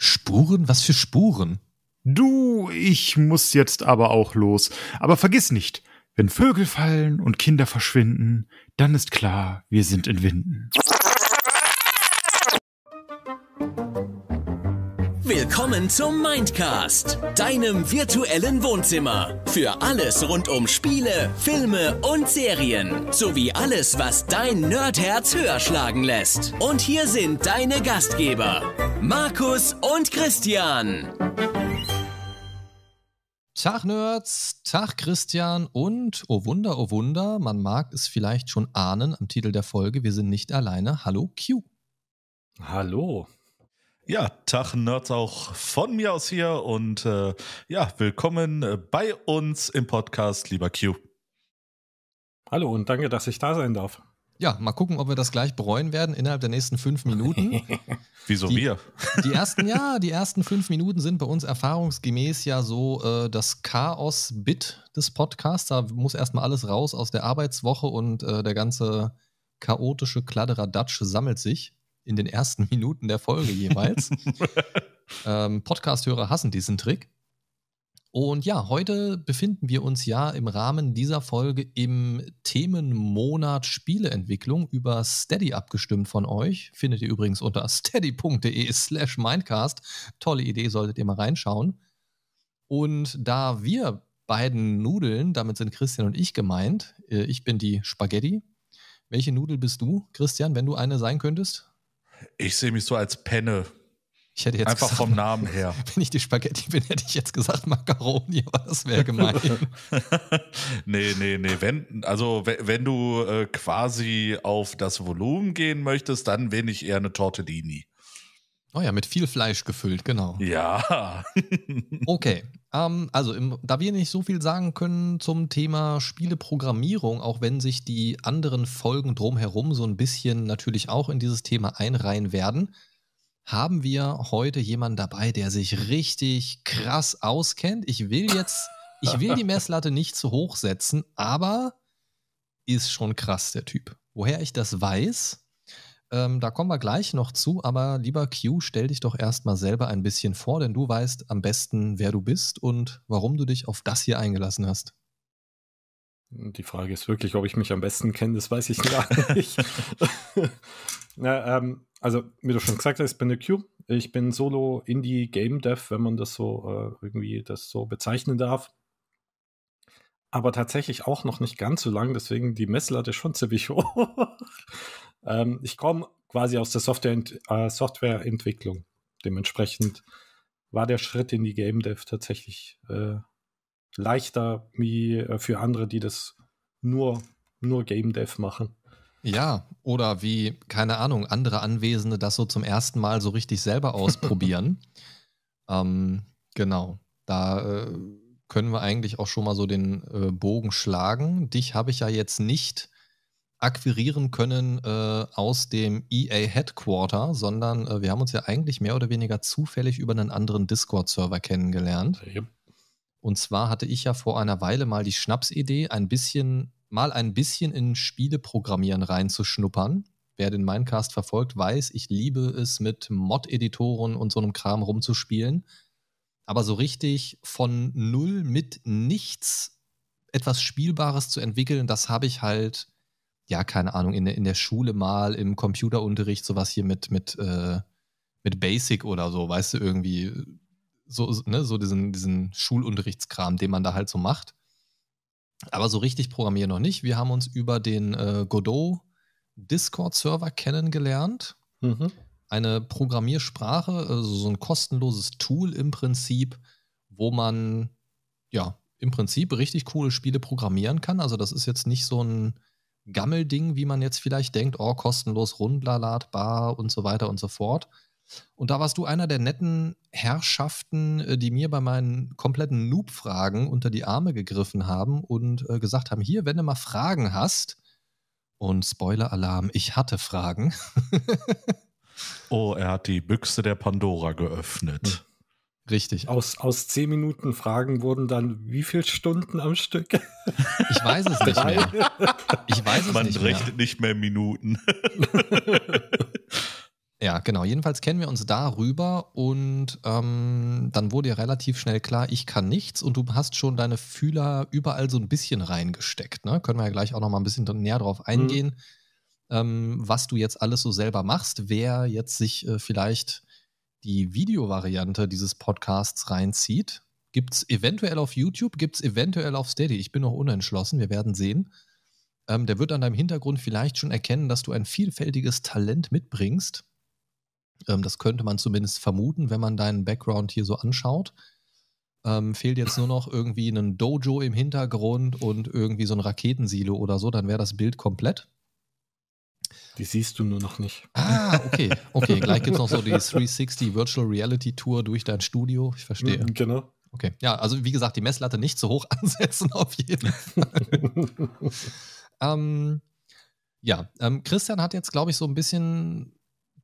Spuren? Was für Spuren? Du, ich muss jetzt aber auch los. Aber vergiss nicht, wenn Vögel fallen und Kinder verschwinden, dann ist klar, wir sind in Winden. Willkommen zum Mindcast, deinem virtuellen Wohnzimmer. Für alles rund um Spiele, Filme und Serien. Sowie alles, was dein Nerdherz höher schlagen lässt. Und hier sind deine Gastgeber, Markus und Christian. Tag Nerds, Tag Christian und, oh Wunder, oh Wunder, man mag es vielleicht schon ahnen am Titel der Folge, wir sind nicht alleine. Hallo Q. Hallo. Ja, Tag Nerds auch von mir aus hier und äh, ja, willkommen bei uns im Podcast, lieber Q. Hallo und danke, dass ich da sein darf. Ja, mal gucken, ob wir das gleich bereuen werden innerhalb der nächsten fünf Minuten. Wieso die, wir? die ersten, ja, die ersten fünf Minuten sind bei uns erfahrungsgemäß ja so äh, das Chaos-Bit des Podcasts. Da muss erstmal alles raus aus der Arbeitswoche und äh, der ganze chaotische Kladderadatsch sammelt sich in den ersten Minuten der Folge jeweils. ähm, Podcast-Hörer hassen diesen Trick. Und ja, heute befinden wir uns ja im Rahmen dieser Folge im Themenmonat Spieleentwicklung über Steady abgestimmt von euch. Findet ihr übrigens unter steady.de slash mindcast. Tolle Idee, solltet ihr mal reinschauen. Und da wir beiden Nudeln, damit sind Christian und ich gemeint, äh, ich bin die Spaghetti. Welche Nudel bist du, Christian, wenn du eine sein könntest? Ich sehe mich so als Penne. Ich hätte jetzt Einfach gesagt, vom Namen her. Wenn ich die Spaghetti bin, hätte ich jetzt gesagt Macaroni, aber das wäre gemein. nee, nee, nee. Wenn, also, wenn du äh, quasi auf das Volumen gehen möchtest, dann bin ich eher eine Tortellini. Oh ja, mit viel Fleisch gefüllt, genau. Ja. okay. Ähm, also, im, da wir nicht so viel sagen können zum Thema Spieleprogrammierung, auch wenn sich die anderen Folgen drumherum so ein bisschen natürlich auch in dieses Thema einreihen werden, haben wir heute jemanden dabei, der sich richtig krass auskennt. Ich will jetzt, ich will die Messlatte nicht zu hoch setzen, aber ist schon krass, der Typ. Woher ich das weiß, ähm, da kommen wir gleich noch zu, aber lieber Q, stell dich doch erstmal selber ein bisschen vor, denn du weißt am besten, wer du bist und warum du dich auf das hier eingelassen hast. Die Frage ist wirklich, ob ich mich am besten kenne, das weiß ich gar nicht. Na, ähm, also, wie du schon gesagt hast, ich bin der Q. Ich bin Solo Indie Game Dev, wenn man das so äh, irgendwie das so bezeichnen darf. Aber tatsächlich auch noch nicht ganz so lang, deswegen die Messlatte schon ziemlich hoch. Ähm, ich komme quasi aus der Softwareent äh, Softwareentwicklung. Dementsprechend war der Schritt in die Game Dev tatsächlich äh, leichter wie äh, für andere, die das nur, nur Game Dev machen. Ja, oder wie, keine Ahnung, andere Anwesende das so zum ersten Mal so richtig selber ausprobieren. ähm, genau, da äh, können wir eigentlich auch schon mal so den äh, Bogen schlagen. Dich habe ich ja jetzt nicht akquirieren können äh, aus dem EA Headquarter, sondern äh, wir haben uns ja eigentlich mehr oder weniger zufällig über einen anderen Discord-Server kennengelernt. Ja. Und zwar hatte ich ja vor einer Weile mal die Schnapsidee, ein bisschen, mal ein bisschen in Spiele programmieren reinzuschnuppern. Wer den Minecast verfolgt, weiß, ich liebe es, mit Mod-Editoren und so einem Kram rumzuspielen. Aber so richtig von null mit nichts etwas Spielbares zu entwickeln, das habe ich halt ja, keine Ahnung, in, in der Schule mal, im Computerunterricht sowas hier mit, mit, äh, mit Basic oder so, weißt du, irgendwie äh, so, ne, so diesen, diesen Schulunterrichtskram, den man da halt so macht. Aber so richtig programmieren noch nicht. Wir haben uns über den äh, Godot Discord-Server kennengelernt. Mhm. Eine Programmiersprache, also so ein kostenloses Tool im Prinzip, wo man ja im Prinzip richtig coole Spiele programmieren kann. Also das ist jetzt nicht so ein Gammelding, wie man jetzt vielleicht denkt, oh, kostenlos, rundladbar und so weiter und so fort. Und da warst du einer der netten Herrschaften, äh, die mir bei meinen kompletten Noob-Fragen unter die Arme gegriffen haben und äh, gesagt haben: Hier, wenn du mal Fragen hast, und Spoiler-Alarm, ich hatte Fragen. oh, er hat die Büchse der Pandora geöffnet. Richtig. Aus, aus zehn Minuten Fragen wurden dann wie viele Stunden am Stück? Ich weiß es nicht mehr. Ich weiß es Man nicht rechnet mehr. nicht mehr Minuten. Ja, genau. Jedenfalls kennen wir uns darüber und ähm, dann wurde ja relativ schnell klar, ich kann nichts und du hast schon deine Fühler überall so ein bisschen reingesteckt. Ne? Können wir ja gleich auch noch mal ein bisschen näher drauf mhm. eingehen, mhm. ähm, was du jetzt alles so selber machst, wer jetzt sich äh, vielleicht die Videovariante dieses Podcasts reinzieht. Gibt es eventuell auf YouTube, gibt es eventuell auf Steady. Ich bin noch unentschlossen, wir werden sehen. Ähm, der wird an deinem Hintergrund vielleicht schon erkennen, dass du ein vielfältiges Talent mitbringst. Ähm, das könnte man zumindest vermuten, wenn man deinen Background hier so anschaut. Ähm, fehlt jetzt nur noch irgendwie ein Dojo im Hintergrund und irgendwie so ein Raketensilo oder so, dann wäre das Bild komplett. Die siehst du nur noch nicht. Ah, okay. Okay, gleich gibt es noch so die 360 Virtual Reality Tour durch dein Studio. Ich verstehe. Mm, genau. Okay. Ja, also wie gesagt, die Messlatte nicht zu hoch ansetzen, auf jeden Fall. ähm, ja, ähm, Christian hat jetzt, glaube ich, so ein bisschen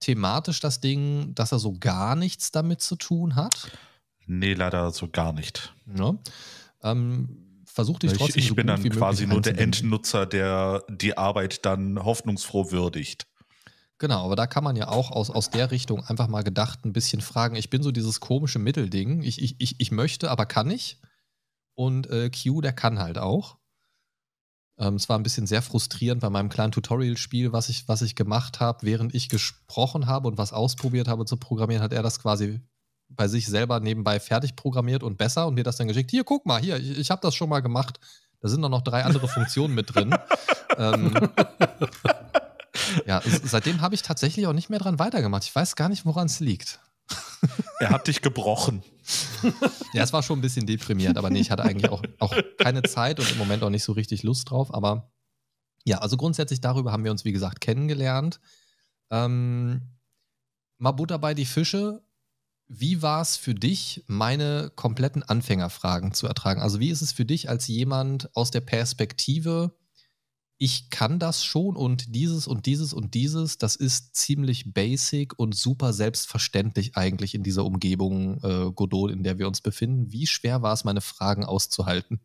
thematisch das Ding, dass er so gar nichts damit zu tun hat. Nee, leider so gar nicht. Ja. Ne? Ähm, versuch dich trotzdem Ich, ich bin so dann quasi nur der Endnutzer, der die Arbeit dann hoffnungsfroh würdigt. Genau, aber da kann man ja auch aus, aus der Richtung einfach mal gedacht ein bisschen fragen. Ich bin so dieses komische Mittelding. Ich, ich, ich, ich möchte, aber kann nicht. Und äh, Q, der kann halt auch. Ähm, es war ein bisschen sehr frustrierend bei meinem kleinen Tutorial-Spiel, was ich, was ich gemacht habe, während ich gesprochen habe und was ausprobiert habe zu programmieren, hat er das quasi bei sich selber nebenbei fertig programmiert und besser und mir das dann geschickt. Hier, guck mal, hier, ich, ich habe das schon mal gemacht. Da sind dann noch drei andere Funktionen mit drin. ähm, ja, seitdem habe ich tatsächlich auch nicht mehr dran weitergemacht. Ich weiß gar nicht, woran es liegt. er hat dich gebrochen. ja, es war schon ein bisschen deprimierend, aber nee, ich hatte eigentlich auch, auch keine Zeit und im Moment auch nicht so richtig Lust drauf. Aber ja, also grundsätzlich darüber haben wir uns, wie gesagt, kennengelernt. Ähm, mal Butter bei die Fische. Wie war es für dich, meine kompletten Anfängerfragen zu ertragen? Also wie ist es für dich als jemand aus der Perspektive, ich kann das schon und dieses und dieses und dieses, das ist ziemlich basic und super selbstverständlich eigentlich in dieser Umgebung äh, Godot, in der wir uns befinden. Wie schwer war es, meine Fragen auszuhalten?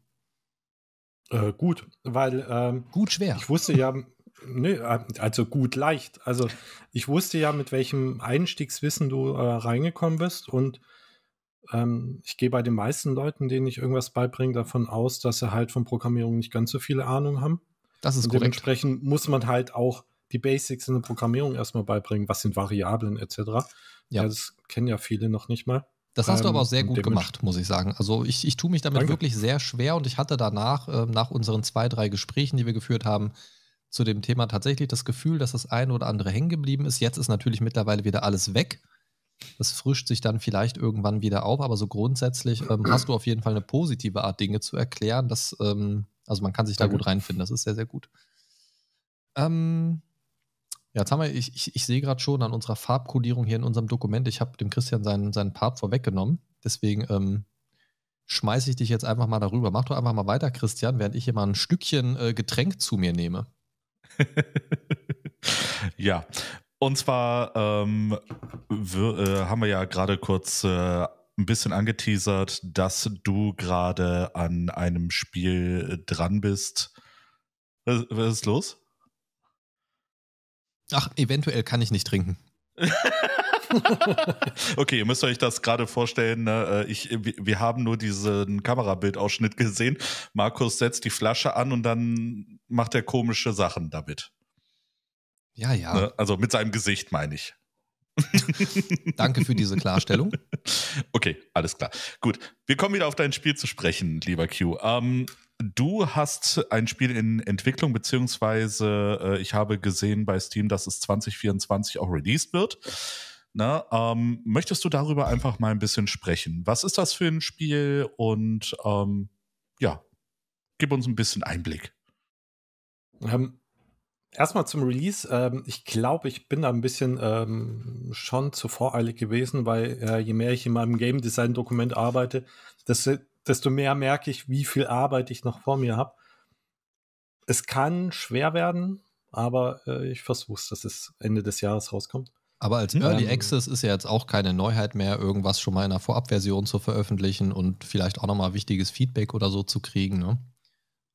Äh, gut, weil ähm, gut schwer. Ich wusste ja, Nee, also gut leicht. Also ich wusste ja, mit welchem Einstiegswissen du äh, reingekommen bist und ähm, ich gehe bei den meisten Leuten, denen ich irgendwas beibringe, davon aus, dass sie halt von Programmierung nicht ganz so viele Ahnung haben. Das ist und korrekt. Dementsprechend muss man halt auch die Basics in der Programmierung erstmal beibringen. Was sind Variablen etc. Ja. ja das kennen ja viele noch nicht mal. Das hast du aber auch ähm, sehr gut gemacht, muss ich sagen. Also ich, ich tue mich damit Danke. wirklich sehr schwer und ich hatte danach, äh, nach unseren zwei, drei Gesprächen, die wir geführt haben, zu dem Thema tatsächlich das Gefühl, dass das eine oder andere hängen geblieben ist. Jetzt ist natürlich mittlerweile wieder alles weg. Das frischt sich dann vielleicht irgendwann wieder auf, aber so grundsätzlich ähm, hast du auf jeden Fall eine positive Art, Dinge zu erklären. Dass, ähm, also man kann sich da gut reinfinden, das ist sehr, sehr gut. Ähm, ja, jetzt haben wir, ich, ich, ich sehe gerade schon an unserer Farbkodierung hier in unserem Dokument, ich habe dem Christian seinen, seinen Part vorweggenommen. Deswegen ähm, schmeiße ich dich jetzt einfach mal darüber. Mach doch einfach mal weiter, Christian, während ich hier mal ein Stückchen äh, Getränk zu mir nehme. ja, und zwar ähm, wir, äh, haben wir ja gerade kurz äh, ein bisschen angeteasert, dass du gerade an einem Spiel äh, dran bist. Was, was ist los? Ach, eventuell kann ich nicht trinken. okay, ihr müsst euch das gerade vorstellen. Ne? Äh, ich, wir haben nur diesen Kamerabildausschnitt gesehen. Markus setzt die Flasche an und dann macht er komische Sachen damit. Ja, ja. Ne? Also mit seinem Gesicht meine ich. Danke für diese Klarstellung. Okay, alles klar. Gut, wir kommen wieder auf dein Spiel zu sprechen, lieber Q. Ähm, du hast ein Spiel in Entwicklung, beziehungsweise äh, ich habe gesehen bei Steam, dass es 2024 auch released wird. Na, ne? ähm, möchtest du darüber einfach mal ein bisschen sprechen? Was ist das für ein Spiel? Und ähm, ja, gib uns ein bisschen Einblick. Ähm, erstmal zum Release. Ähm, ich glaube, ich bin da ein bisschen ähm, schon zu voreilig gewesen, weil äh, je mehr ich in meinem Game Design Dokument arbeite, desto, äh, desto mehr merke ich, wie viel Arbeit ich noch vor mir habe. Es kann schwer werden, aber äh, ich versuche es, dass es Ende des Jahres rauskommt. Aber als Early ähm. Access ist ja jetzt auch keine Neuheit mehr, irgendwas schon mal in einer Vorabversion zu veröffentlichen und vielleicht auch nochmal wichtiges Feedback oder so zu kriegen. Ne?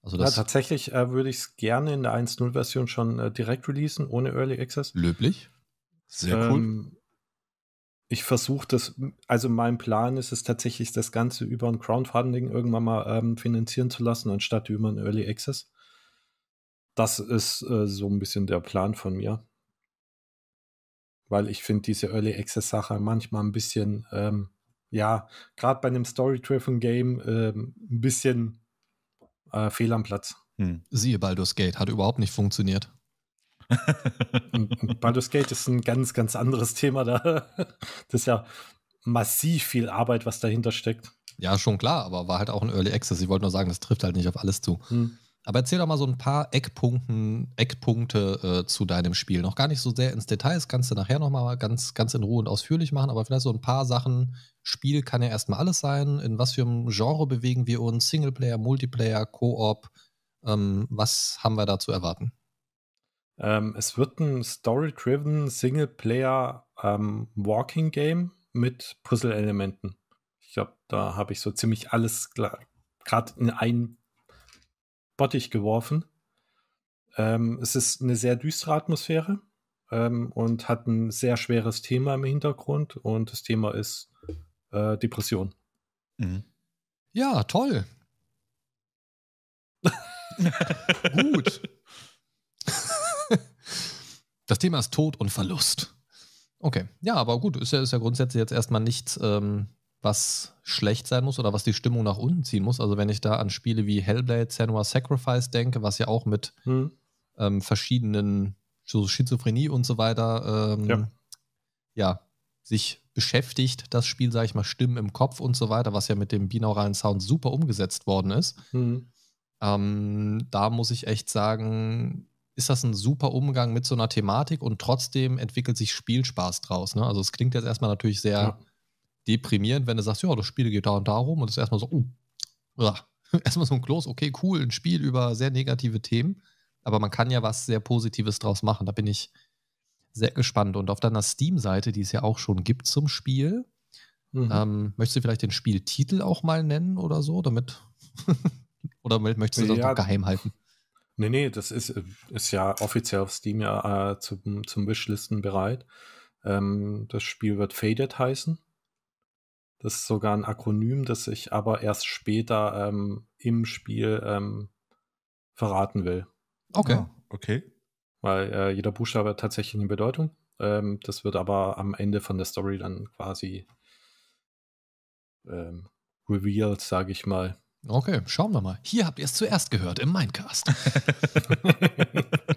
Also ja, tatsächlich äh, würde ich es gerne in der 1.0-Version schon äh, direkt releasen, ohne Early Access. Löblich. Sehr cool. Ähm, ich versuche das, also mein Plan ist es tatsächlich, das Ganze über ein Crowdfunding irgendwann mal ähm, finanzieren zu lassen, anstatt über ein Early Access. Das ist äh, so ein bisschen der Plan von mir weil ich finde diese Early Access Sache manchmal ein bisschen, ähm, ja, gerade bei einem Story-Driven Game ähm, ein bisschen äh, fehl am Platz. Hm. Siehe Baldur's Gate, hat überhaupt nicht funktioniert. Baldur's Gate ist ein ganz, ganz anderes Thema da. das ist ja massiv viel Arbeit, was dahinter steckt. Ja, schon klar, aber war halt auch ein Early Access. Ich wollte nur sagen, das trifft halt nicht auf alles zu. Hm. Aber erzähl doch mal so ein paar Eckpunkten, Eckpunkte äh, zu deinem Spiel. Noch gar nicht so sehr ins Detail, das kannst du nachher nochmal ganz, ganz in Ruhe und ausführlich machen, aber vielleicht so ein paar Sachen. Spiel kann ja erstmal alles sein. In was für einem Genre bewegen wir uns? Singleplayer, Multiplayer, Koop? Ähm, was haben wir da zu erwarten? Ähm, es wird ein Story-driven Singleplayer ähm, Walking Game mit Puzzle-Elementen. Ich glaube, da habe ich so ziemlich alles gerade in einem Bottich geworfen. Ähm, es ist eine sehr düstere Atmosphäre ähm, und hat ein sehr schweres Thema im Hintergrund und das Thema ist äh, Depression. Mhm. Ja, toll. Gut. das Thema ist Tod und Verlust. Okay, ja, aber gut, ist ja, ist ja grundsätzlich jetzt erstmal nichts, ähm, was schlecht sein muss oder was die Stimmung nach unten ziehen muss. Also wenn ich da an Spiele wie Hellblade, Senua Sacrifice denke, was ja auch mit hm. ähm, verschiedenen so Schizophrenie und so weiter ähm, ja. ja. sich beschäftigt, das Spiel, sage ich mal, Stimmen im Kopf und so weiter, was ja mit dem binauralen Sound super umgesetzt worden ist. Hm. Ähm, da muss ich echt sagen, ist das ein super Umgang mit so einer Thematik und trotzdem entwickelt sich Spielspaß draus. Ne? Also es klingt jetzt erstmal natürlich sehr ja deprimierend, wenn du sagst, ja, das Spiel geht da und darum und es ist erstmal so, uh, erstmal so ein Kloß, okay, cool, ein Spiel über sehr negative Themen, aber man kann ja was sehr Positives draus machen. Da bin ich sehr gespannt. Und auf deiner Steam-Seite, die es ja auch schon gibt zum Spiel, mhm. ähm, möchtest du vielleicht den Spieltitel auch mal nennen oder so, damit oder möchtest du das ja, noch geheim halten? Nee, nee, das ist, äh, ist ja offiziell auf Steam ja äh, zum, zum Wishlisten bereit. Ähm, das Spiel wird Faded heißen. Das ist sogar ein Akronym, das ich aber erst später ähm, im Spiel ähm, verraten will. Okay. Ah, okay. Weil äh, jeder Buchstabe hat tatsächlich eine Bedeutung. Ähm, das wird aber am Ende von der Story dann quasi ähm, revealed, sage ich mal. Okay, schauen wir mal. Hier habt ihr es zuerst gehört im Minecast.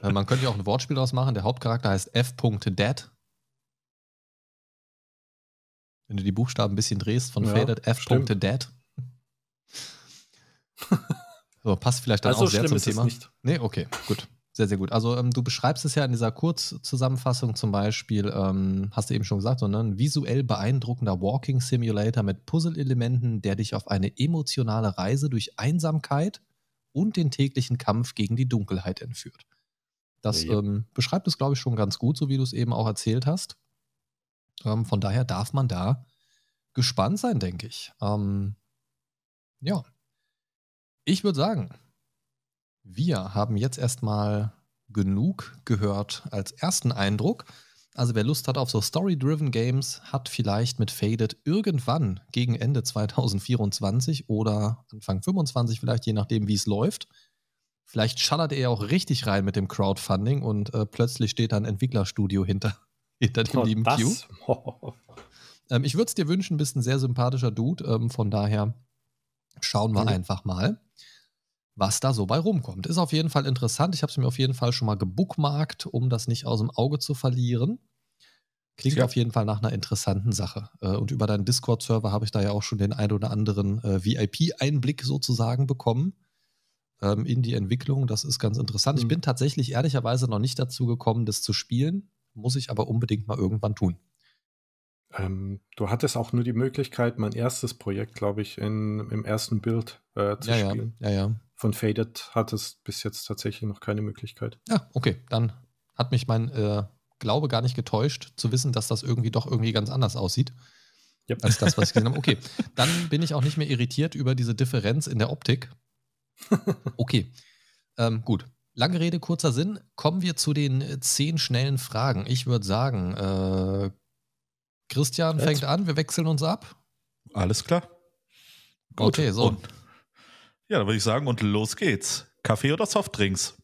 Äh, man könnte ja auch ein Wortspiel daraus machen. Der Hauptcharakter heißt F.Dead. Wenn du die Buchstaben ein bisschen drehst von ja, Faded F. Stimmt. Dead. so, passt vielleicht dann also auch sehr zum Thema. Nicht. Nee, okay, gut. Sehr, sehr gut. Also ähm, du beschreibst es ja in dieser Kurzzusammenfassung zum Beispiel, ähm, hast du eben schon gesagt, sondern ein visuell beeindruckender Walking Simulator mit Puzzle-Elementen, der dich auf eine emotionale Reise durch Einsamkeit und den täglichen Kampf gegen die Dunkelheit entführt. Das ja, ja. Ähm, beschreibt es, glaube ich, schon ganz gut, so wie du es eben auch erzählt hast. Ähm, von daher darf man da gespannt sein, denke ich. Ähm, ja. Ich würde sagen, wir haben jetzt erstmal genug gehört als ersten Eindruck. Also wer Lust hat auf so Story-Driven Games, hat vielleicht mit Faded irgendwann gegen Ende 2024 oder Anfang 25 vielleicht, je nachdem, wie es läuft. Vielleicht schallert er ja auch richtig rein mit dem Crowdfunding und äh, plötzlich steht da ein Entwicklerstudio hinter hinter dem oh, lieben Q. ähm, ich würde es dir wünschen, bist ein sehr sympathischer Dude. Ähm, von daher schauen wir mhm. einfach mal, was da so bei rumkommt. Ist auf jeden Fall interessant. Ich habe es mir auf jeden Fall schon mal gebookmarkt, um das nicht aus dem Auge zu verlieren. Klingt ja. auf jeden Fall nach einer interessanten Sache. Äh, und über deinen Discord-Server habe ich da ja auch schon den ein oder anderen äh, VIP-Einblick sozusagen bekommen ähm, in die Entwicklung. Das ist ganz interessant. Mhm. Ich hm. bin tatsächlich ehrlicherweise noch nicht dazu gekommen, das zu spielen muss ich aber unbedingt mal irgendwann tun. Ähm, du hattest auch nur die Möglichkeit, mein erstes Projekt, glaube ich, in, im ersten Bild äh, zu ja, spielen. Ja, ja, ja. Von Faded hattest bis jetzt tatsächlich noch keine Möglichkeit. Ja, okay. Dann hat mich mein äh, Glaube gar nicht getäuscht, zu wissen, dass das irgendwie doch irgendwie ganz anders aussieht. Yep. Als das, was ich gesehen habe. Okay, dann bin ich auch nicht mehr irritiert über diese Differenz in der Optik. Okay, ähm, gut. Lange Rede, kurzer Sinn. Kommen wir zu den äh, zehn schnellen Fragen. Ich würde sagen, äh, Christian Let's. fängt an, wir wechseln uns ab. Alles klar. Gut. Okay, so. Und, ja, dann würde ich sagen, und los geht's. Kaffee oder Softdrinks?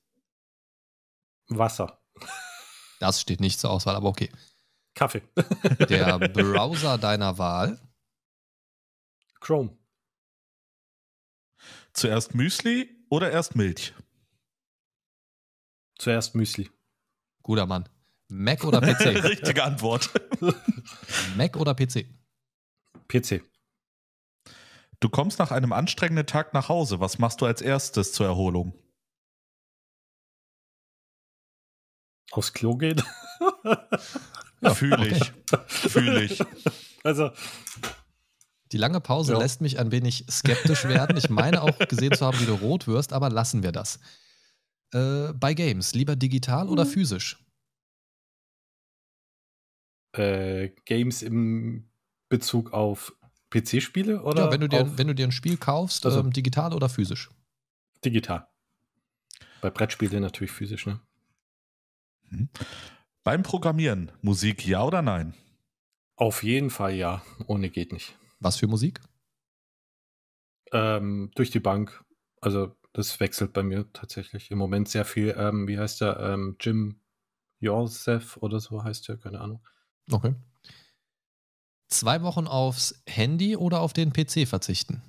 Wasser. Das steht nicht zur Auswahl, aber okay. Kaffee. Der Browser deiner Wahl? Chrome. Zuerst Müsli oder erst Milch? Zuerst Müsli. Guter Mann. Mac oder PC? Richtige Antwort. Mac oder PC? PC. Du kommst nach einem anstrengenden Tag nach Hause. Was machst du als erstes zur Erholung? Aufs Klo gehen? ja, Fühle ich. Okay. Fühle ich. Also. Die lange Pause ja. lässt mich ein wenig skeptisch werden. Ich meine auch gesehen zu haben, wie du rot wirst, aber lassen wir das äh, bei Games? Lieber digital mhm. oder physisch? Äh, Games im Bezug auf PC-Spiele oder? Ja, wenn du dir, wenn du dir ein Spiel kaufst, also, ähm, digital oder physisch? Digital. Bei Brettspielen natürlich physisch, ne? Mhm. Beim Programmieren, Musik ja oder nein? Auf jeden Fall ja. Ohne geht nicht. Was für Musik? Ähm, durch die Bank. Also das wechselt bei mir tatsächlich im Moment sehr viel. Ähm, wie heißt der? Ähm, Jim Joseph oder so heißt der, keine Ahnung. Okay. Zwei Wochen aufs Handy oder auf den PC verzichten?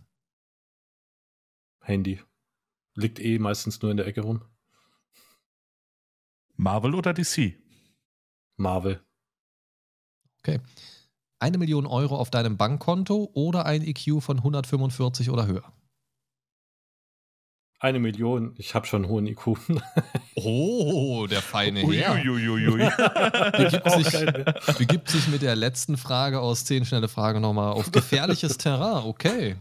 Handy. Liegt eh meistens nur in der Ecke rum. Marvel oder DC? Marvel. Okay. Eine Million Euro auf deinem Bankkonto oder ein EQ von 145 oder höher? Eine Million. Ich habe schon einen hohen IQ. Oh, der feine oh, Herr. begibt, sich, begibt sich mit der letzten Frage aus 10 schnelle Fragen nochmal auf gefährliches Terrain. Okay.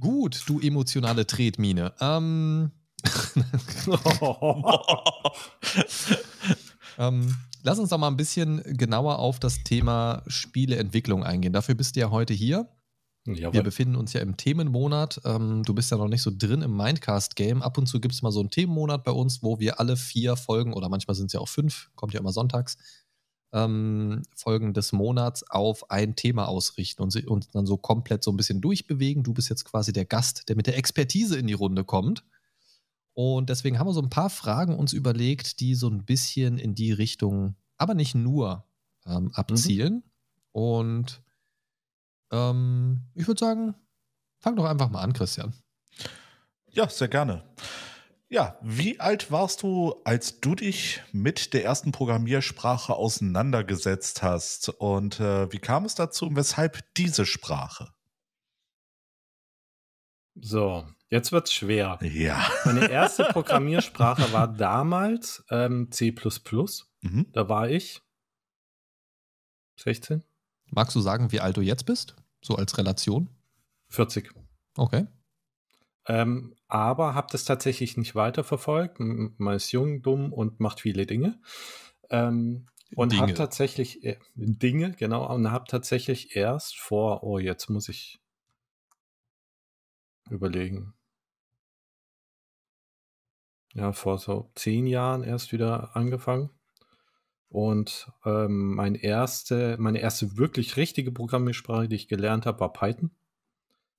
Gut, du emotionale Tretmine. Ähm. ähm, lass uns doch mal ein bisschen genauer auf das Thema Spieleentwicklung eingehen. Dafür bist du ja heute hier. Jawohl. Wir befinden uns ja im Themenmonat. Ähm, du bist ja noch nicht so drin im Mindcast-Game. Ab und zu gibt es mal so einen Themenmonat bei uns, wo wir alle vier Folgen oder manchmal sind es ja auch fünf, kommt ja immer sonntags, ähm, Folgen des Monats auf ein Thema ausrichten und uns dann so komplett so ein bisschen durchbewegen. Du bist jetzt quasi der Gast, der mit der Expertise in die Runde kommt. Und deswegen haben wir so ein paar Fragen uns überlegt, die so ein bisschen in die Richtung, aber nicht nur ähm, mhm. abzielen. Mhm. Und ähm, ich würde sagen, fang doch einfach mal an, Christian. Ja, sehr gerne. Ja, wie alt warst du, als du dich mit der ersten Programmiersprache auseinandergesetzt hast? Und äh, wie kam es dazu und weshalb diese Sprache? So, jetzt wird's schwer. Ja. Meine erste Programmiersprache war damals ähm, C. Mhm. Da war ich 16, Magst du sagen, wie alt du jetzt bist? So als Relation? 40. Okay. Ähm, aber habe das tatsächlich nicht weiterverfolgt. Man ist jung, dumm und macht viele Dinge. Ähm, und habe tatsächlich äh, Dinge, genau, und habe tatsächlich erst vor, oh, jetzt muss ich überlegen. Ja, vor so zehn Jahren erst wieder angefangen. Und ähm, mein erste, meine erste wirklich richtige Programmiersprache, die ich gelernt habe, war Python.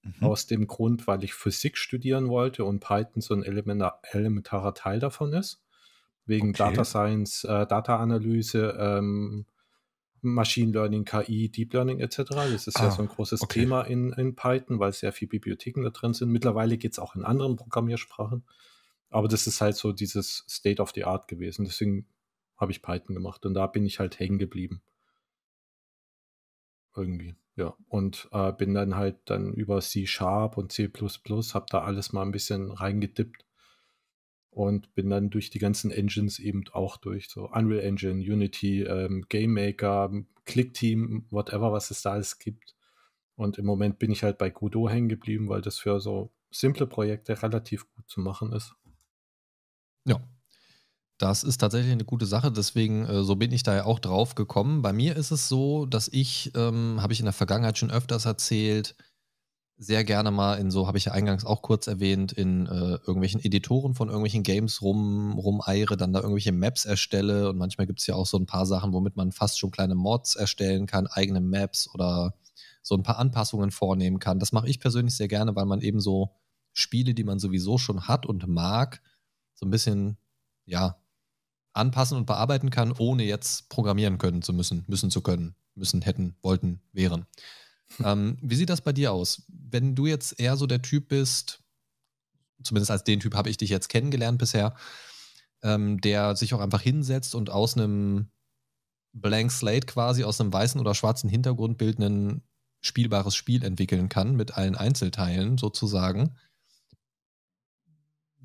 Mhm. Aus dem Grund, weil ich Physik studieren wollte und Python so ein elementar, elementarer Teil davon ist. Wegen okay. Data Science, äh, Data Analyse, ähm, Machine Learning, KI, Deep Learning etc. Das ist ah, ja so ein großes okay. Thema in, in Python, weil sehr viele Bibliotheken da drin sind. Mittlerweile geht es auch in anderen Programmiersprachen. Aber das ist halt so dieses State of the Art gewesen. Deswegen habe ich Python gemacht und da bin ich halt hängen geblieben. Irgendwie, ja. Und äh, bin dann halt dann über C-Sharp und C++, habe da alles mal ein bisschen reingedippt und bin dann durch die ganzen Engines eben auch durch, so Unreal Engine, Unity, ähm, Game Maker, Click Team, whatever, was es da alles gibt. Und im Moment bin ich halt bei Godot hängen geblieben, weil das für so simple Projekte relativ gut zu machen ist. Ja, das ist tatsächlich eine gute Sache, deswegen äh, so bin ich da ja auch drauf gekommen. Bei mir ist es so, dass ich, ähm, habe ich in der Vergangenheit schon öfters erzählt, sehr gerne mal in so, habe ich ja eingangs auch kurz erwähnt, in äh, irgendwelchen Editoren von irgendwelchen Games rum, rumeiere, dann da irgendwelche Maps erstelle und manchmal gibt es ja auch so ein paar Sachen, womit man fast schon kleine Mods erstellen kann, eigene Maps oder so ein paar Anpassungen vornehmen kann. Das mache ich persönlich sehr gerne, weil man eben so Spiele, die man sowieso schon hat und mag, so ein bisschen, ja, anpassen und bearbeiten kann, ohne jetzt programmieren können zu müssen, müssen zu können, müssen, hätten, wollten, wären. ähm, wie sieht das bei dir aus? Wenn du jetzt eher so der Typ bist, zumindest als den Typ habe ich dich jetzt kennengelernt bisher, ähm, der sich auch einfach hinsetzt und aus einem Blank Slate quasi, aus einem weißen oder schwarzen Hintergrundbild ein spielbares Spiel entwickeln kann mit allen Einzelteilen sozusagen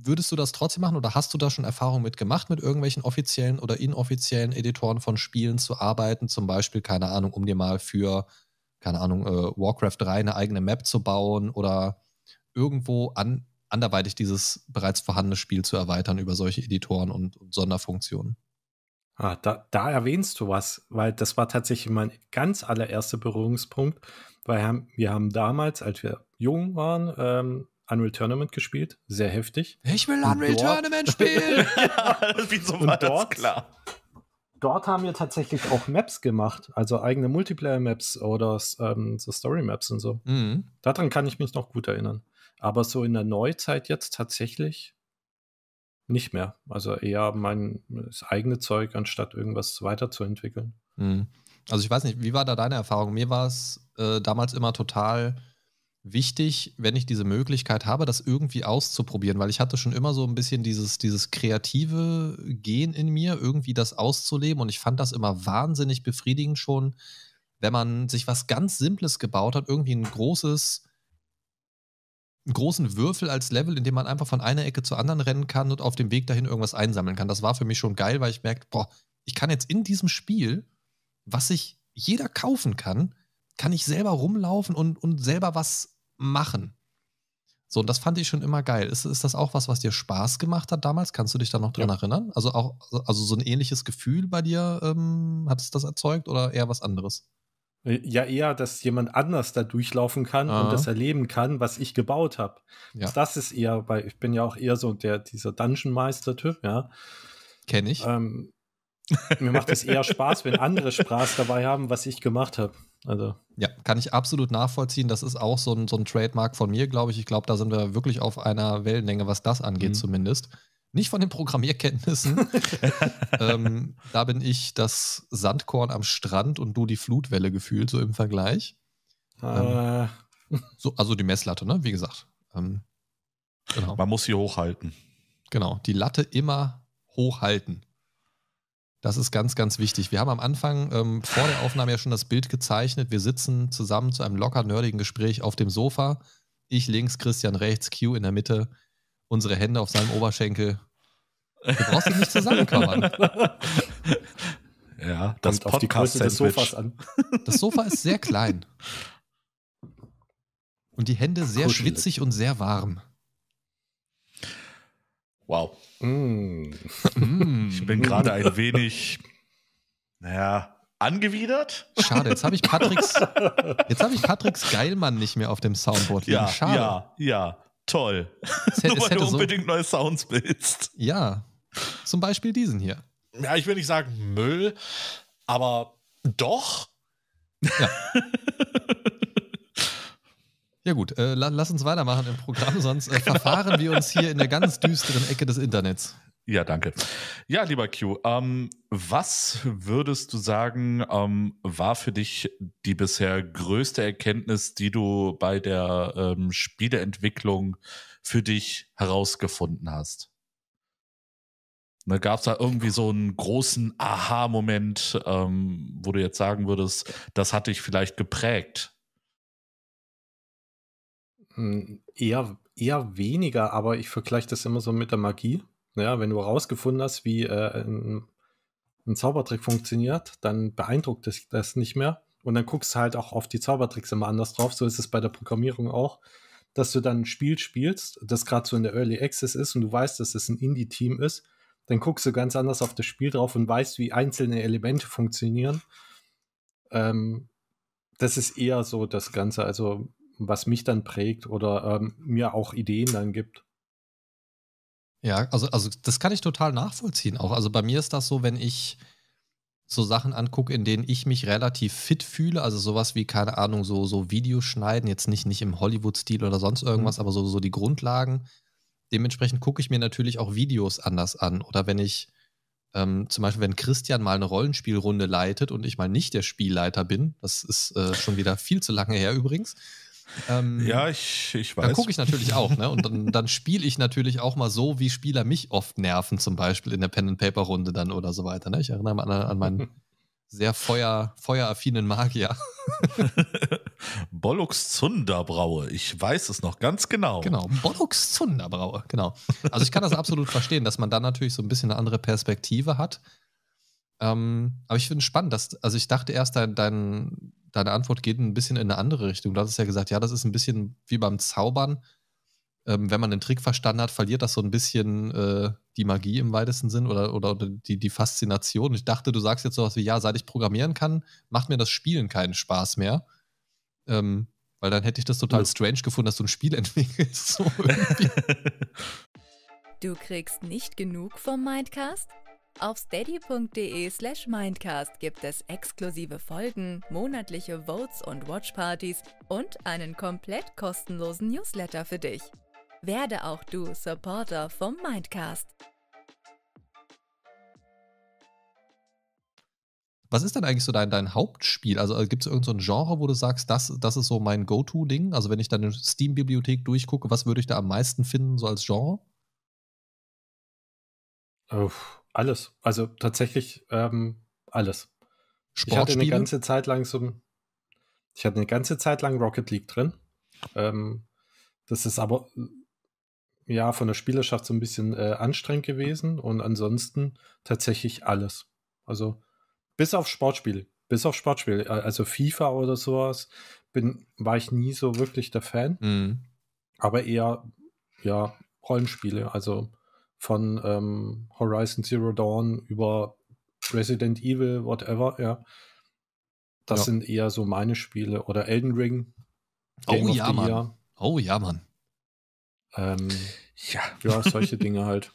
würdest du das trotzdem machen oder hast du da schon Erfahrung mit gemacht, mit irgendwelchen offiziellen oder inoffiziellen Editoren von Spielen zu arbeiten? Zum Beispiel, keine Ahnung, um dir mal für, keine Ahnung, äh, Warcraft 3 eine eigene Map zu bauen oder irgendwo an, anderweitig dieses bereits vorhandene Spiel zu erweitern über solche Editoren und, und Sonderfunktionen. Ah, da, da, erwähnst du was, weil das war tatsächlich mein ganz allererster Berührungspunkt, weil wir haben damals, als wir jung waren, ähm, Unreal Tournament gespielt, sehr heftig. Ich will Unreal dort, Tournament spielen! ja, wieso war und dort, klar? Dort haben wir tatsächlich auch Maps gemacht, also eigene Multiplayer-Maps oder ähm, so Story-Maps und so. Mhm. Daran kann ich mich noch gut erinnern. Aber so in der Neuzeit jetzt tatsächlich nicht mehr. Also eher mein eigenes Zeug, anstatt irgendwas weiterzuentwickeln. Mhm. Also ich weiß nicht, wie war da deine Erfahrung? Mir war es äh, damals immer total wichtig, wenn ich diese Möglichkeit habe, das irgendwie auszuprobieren, weil ich hatte schon immer so ein bisschen dieses, dieses kreative Gehen in mir, irgendwie das auszuleben und ich fand das immer wahnsinnig befriedigend schon, wenn man sich was ganz Simples gebaut hat, irgendwie ein großes, einen großen Würfel als Level, in dem man einfach von einer Ecke zur anderen rennen kann und auf dem Weg dahin irgendwas einsammeln kann. Das war für mich schon geil, weil ich merkte, boah, ich kann jetzt in diesem Spiel, was sich jeder kaufen kann, kann ich selber rumlaufen und, und selber was machen. So, und das fand ich schon immer geil. Ist, ist das auch was, was dir Spaß gemacht hat damals? Kannst du dich da noch dran ja. erinnern? Also auch, also so ein ähnliches Gefühl bei dir, ähm, hat es das erzeugt oder eher was anderes? Äh, ja, eher, dass jemand anders da durchlaufen kann Aha. und das erleben kann, was ich gebaut habe. Ja. Das ist eher, weil ich bin ja auch eher so der, dieser Dungeon-Meister-Typ, ja. Kenne ich. Ähm, mir macht es eher Spaß, wenn andere Spaß dabei haben, was ich gemacht habe. Also. Ja, kann ich absolut nachvollziehen. Das ist auch so ein, so ein Trademark von mir, glaube ich. Ich glaube, da sind wir wirklich auf einer Wellenlänge, was das angeht, mhm. zumindest. Nicht von den Programmierkenntnissen. ähm, da bin ich das Sandkorn am Strand und du die Flutwelle gefühlt, so im Vergleich. Ähm, äh. so, also die Messlatte, ne? Wie gesagt. Ähm, genau. Man muss sie hochhalten. Genau, die Latte immer hochhalten. Das ist ganz, ganz wichtig. Wir haben am Anfang ähm, vor der Aufnahme ja schon das Bild gezeichnet. Wir sitzen zusammen zu einem locker nerdigen Gespräch auf dem Sofa. Ich links, Christian rechts, Q in der Mitte, unsere Hände auf seinem Oberschenkel. Du brauchst dich nicht zusammenklammern. Ja, das kommt auf die Größe des Sofas an. Das Sofa ist sehr klein. Und die Hände sehr Kuschelig. schwitzig und sehr warm. Wow. Mm. Ich bin gerade ein wenig, naja, angewidert. Schade, jetzt habe ich Patricks, jetzt habe ich Patricks Geilmann nicht mehr auf dem Soundboard liegen. Ja, Schade. Ja, ja, toll. Es hätte, Nur weil du unbedingt so, neue Sounds willst. Ja, zum Beispiel diesen hier. Ja, ich will nicht sagen Müll, aber doch. Ja. Ja gut, äh, lass uns weitermachen im Programm, sonst äh, genau. verfahren wir uns hier in der ganz düsteren Ecke des Internets. Ja, danke. Ja, lieber Q, ähm, was würdest du sagen, ähm, war für dich die bisher größte Erkenntnis, die du bei der ähm, Spieleentwicklung für dich herausgefunden hast? Ne, Gab es da irgendwie so einen großen Aha-Moment, ähm, wo du jetzt sagen würdest, das hat dich vielleicht geprägt? Hm, eher, eher weniger, aber ich vergleiche das immer so mit der Magie. Ja, wenn du herausgefunden hast, wie äh, ein, ein, Zaubertrick funktioniert, dann beeindruckt dich das nicht mehr. Und dann guckst du halt auch auf die Zaubertricks immer anders drauf. So ist es bei der Programmierung auch, dass du dann ein Spiel spielst, das gerade so in der Early Access ist und du weißt, dass es ein Indie-Team ist. Dann guckst du ganz anders auf das Spiel drauf und weißt, wie einzelne Elemente funktionieren. Ähm, das ist eher so das Ganze. Also was mich dann prägt oder ähm, mir auch Ideen dann gibt. Ja, also, also das kann ich total nachvollziehen auch. Also bei mir ist das so, wenn ich so Sachen angucke, in denen ich mich relativ fit fühle, also sowas wie, keine Ahnung, so, so Videos schneiden, jetzt nicht, nicht im Hollywood-Stil oder sonst irgendwas, mhm. aber so, so die Grundlagen. Dementsprechend gucke ich mir natürlich auch Videos anders an. Oder wenn ich, ähm, zum Beispiel, wenn Christian mal eine Rollenspielrunde leitet und ich mal nicht der Spielleiter bin, das ist äh, schon wieder viel zu lange her übrigens, ähm, ja, ich, ich weiß. Dann gucke ich natürlich auch, ne? Und dann, dann spiele ich natürlich auch mal so, wie Spieler mich oft nerven, zum Beispiel in der Pen-and-Paper-Runde dann oder so weiter. Ne? Ich erinnere mich an, an meinen sehr feuer, feueraffinen Magier. Bollux Zunderbraue, ich weiß es noch ganz genau. Genau, Bollux Zunderbraue, genau. Also ich kann das absolut verstehen, dass man da natürlich so ein bisschen eine andere Perspektive hat. Ähm, aber ich finde es spannend, dass, also ich dachte erst, dein, dein deine Antwort geht ein bisschen in eine andere Richtung. Du hattest ja gesagt, ja, das ist ein bisschen wie beim Zaubern. Ähm, wenn man den Trick verstanden hat, verliert das so ein bisschen äh, die Magie im weitesten Sinn oder, oder, oder die, die Faszination. Ich dachte, du sagst jetzt sowas wie, ja, seit ich programmieren kann, macht mir das Spielen keinen Spaß mehr. Ähm, weil dann hätte ich das total ja. strange gefunden, dass du ein Spiel entwickelst. So du kriegst nicht genug vom Mindcast? Auf steady.de slash mindcast gibt es exklusive Folgen, monatliche Votes und Watchpartys und einen komplett kostenlosen Newsletter für dich. Werde auch du Supporter vom Mindcast. Was ist denn eigentlich so dein, dein Hauptspiel? Also, äh, gibt es irgendein so Genre, wo du sagst, das, das ist so mein Go-To-Ding? Also wenn ich deine Steam-Bibliothek durchgucke, was würde ich da am meisten finden, so als Genre? Uff. Alles. Also tatsächlich ähm, alles. Ich hatte eine ganze Zeit lang so ich hatte eine ganze Zeit lang Rocket League drin. Ähm, das ist aber äh, ja von der Spielerschaft so ein bisschen äh, anstrengend gewesen und ansonsten tatsächlich alles. Also bis auf Sportspiele, bis auf Sportspiele, äh, also FIFA oder sowas, bin, war ich nie so wirklich der Fan, mhm. aber eher ja Rollenspiele, also von ähm, Horizon Zero Dawn über Resident Evil, whatever, ja. Das ja. sind eher so meine Spiele. Oder Elden Ring. Game oh ja, Mann. Year. Oh ja, Mann. Ähm, ja. ja, solche Dinge halt.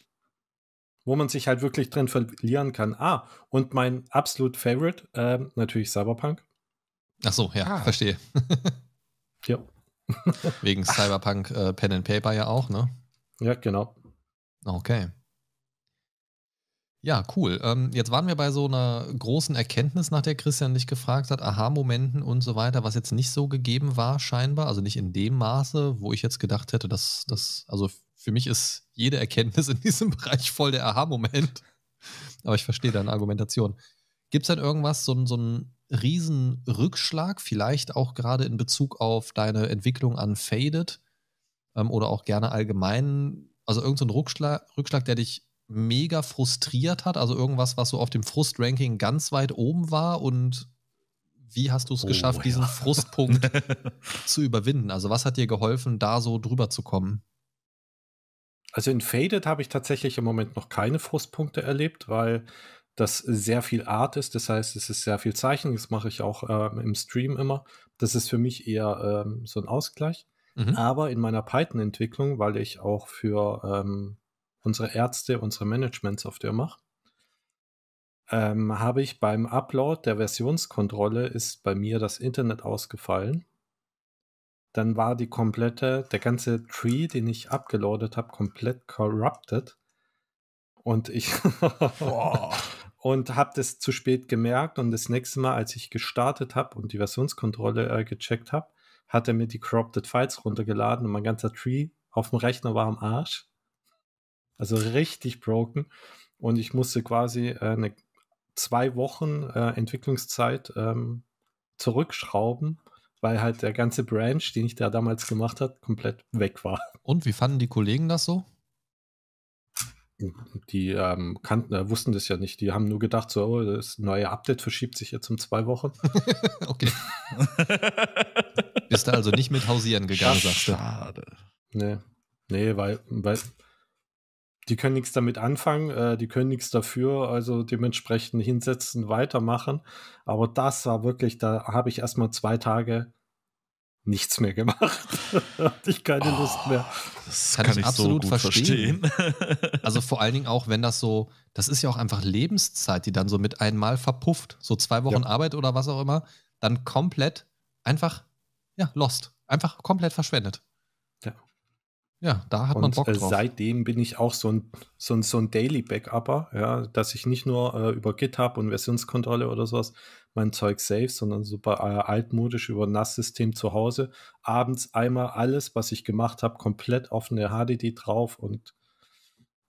Wo man sich halt wirklich drin verlieren kann. Ah, und mein absolut Favorite, äh, natürlich Cyberpunk. Ach so, ja, ah. verstehe. ja. Wegen Cyberpunk äh, Pen and Paper ja auch, ne? Ja, genau. Okay. Ja, cool. Ähm, jetzt waren wir bei so einer großen Erkenntnis, nach der Christian dich gefragt hat, Aha-Momenten und so weiter, was jetzt nicht so gegeben war, scheinbar, also nicht in dem Maße, wo ich jetzt gedacht hätte, dass das, also für mich ist jede Erkenntnis in diesem Bereich voll der Aha-Moment. Aber ich verstehe deine Argumentation. Gibt es denn irgendwas, so, so einen riesen Rückschlag, vielleicht auch gerade in Bezug auf deine Entwicklung an Faded ähm, oder auch gerne allgemein also irgendein so Rückschlag, Rückschlag, der dich mega frustriert hat? Also irgendwas, was so auf dem Frustranking ganz weit oben war und wie hast du es oh, geschafft, ja. diesen Frustpunkt zu überwinden? Also was hat dir geholfen, da so drüber zu kommen? Also in Faded habe ich tatsächlich im Moment noch keine Frustpunkte erlebt, weil das sehr viel Art ist. Das heißt, es ist sehr viel Zeichen. Das mache ich auch ähm, im Stream immer. Das ist für mich eher ähm, so ein Ausgleich. Mhm. Aber in meiner Python-Entwicklung, weil ich auch für ähm, unsere Ärzte, unsere Management-Software mache, ähm, habe ich beim Upload der Versionskontrolle ist bei mir das Internet ausgefallen. Dann war die komplette, der ganze Tree, den ich abgeloadet habe, komplett corrupted. Und ich und habe das zu spät gemerkt und das nächste Mal, als ich gestartet habe und die Versionskontrolle äh, gecheckt habe, hat er mir die Corrupted Files runtergeladen und mein ganzer Tree auf dem Rechner war am Arsch. Also richtig broken. Und ich musste quasi äh, eine, zwei Wochen äh, Entwicklungszeit ähm, zurückschrauben, weil halt der ganze Branch, den ich da damals gemacht habe, komplett weg war. Und wie fanden die Kollegen das so? die ähm, kannten, äh, wussten das ja nicht. Die haben nur gedacht, so, oh, das neue Update verschiebt sich jetzt um zwei Wochen. okay. Bist du also nicht mit hausieren gegangen, sagst du. Schade. Nee. Nee, weil, weil die können nichts damit anfangen, äh, die können nichts dafür, also dementsprechend hinsetzen, weitermachen. Aber das war wirklich, da habe ich erstmal zwei Tage nichts mehr gemacht. Hatte ich keine oh, Lust mehr. Das kann, kann ich, ich absolut so verstehen. verstehen. also vor allen Dingen auch, wenn das so, das ist ja auch einfach Lebenszeit, die dann so mit einmal verpufft. So zwei Wochen ja. Arbeit oder was auch immer, dann komplett einfach, ja, lost. Einfach komplett verschwendet. Ja. Ja, da hat und, man Bock äh, drauf. Seitdem bin ich auch so ein, so ein, so ein Daily Backupper, ja, dass ich nicht nur äh, über GitHub und Versionskontrolle oder sowas, mein Zeug safe, sondern super äh, altmodisch über ein NAS-System zu Hause. Abends einmal alles, was ich gemacht habe, komplett auf eine HDD drauf und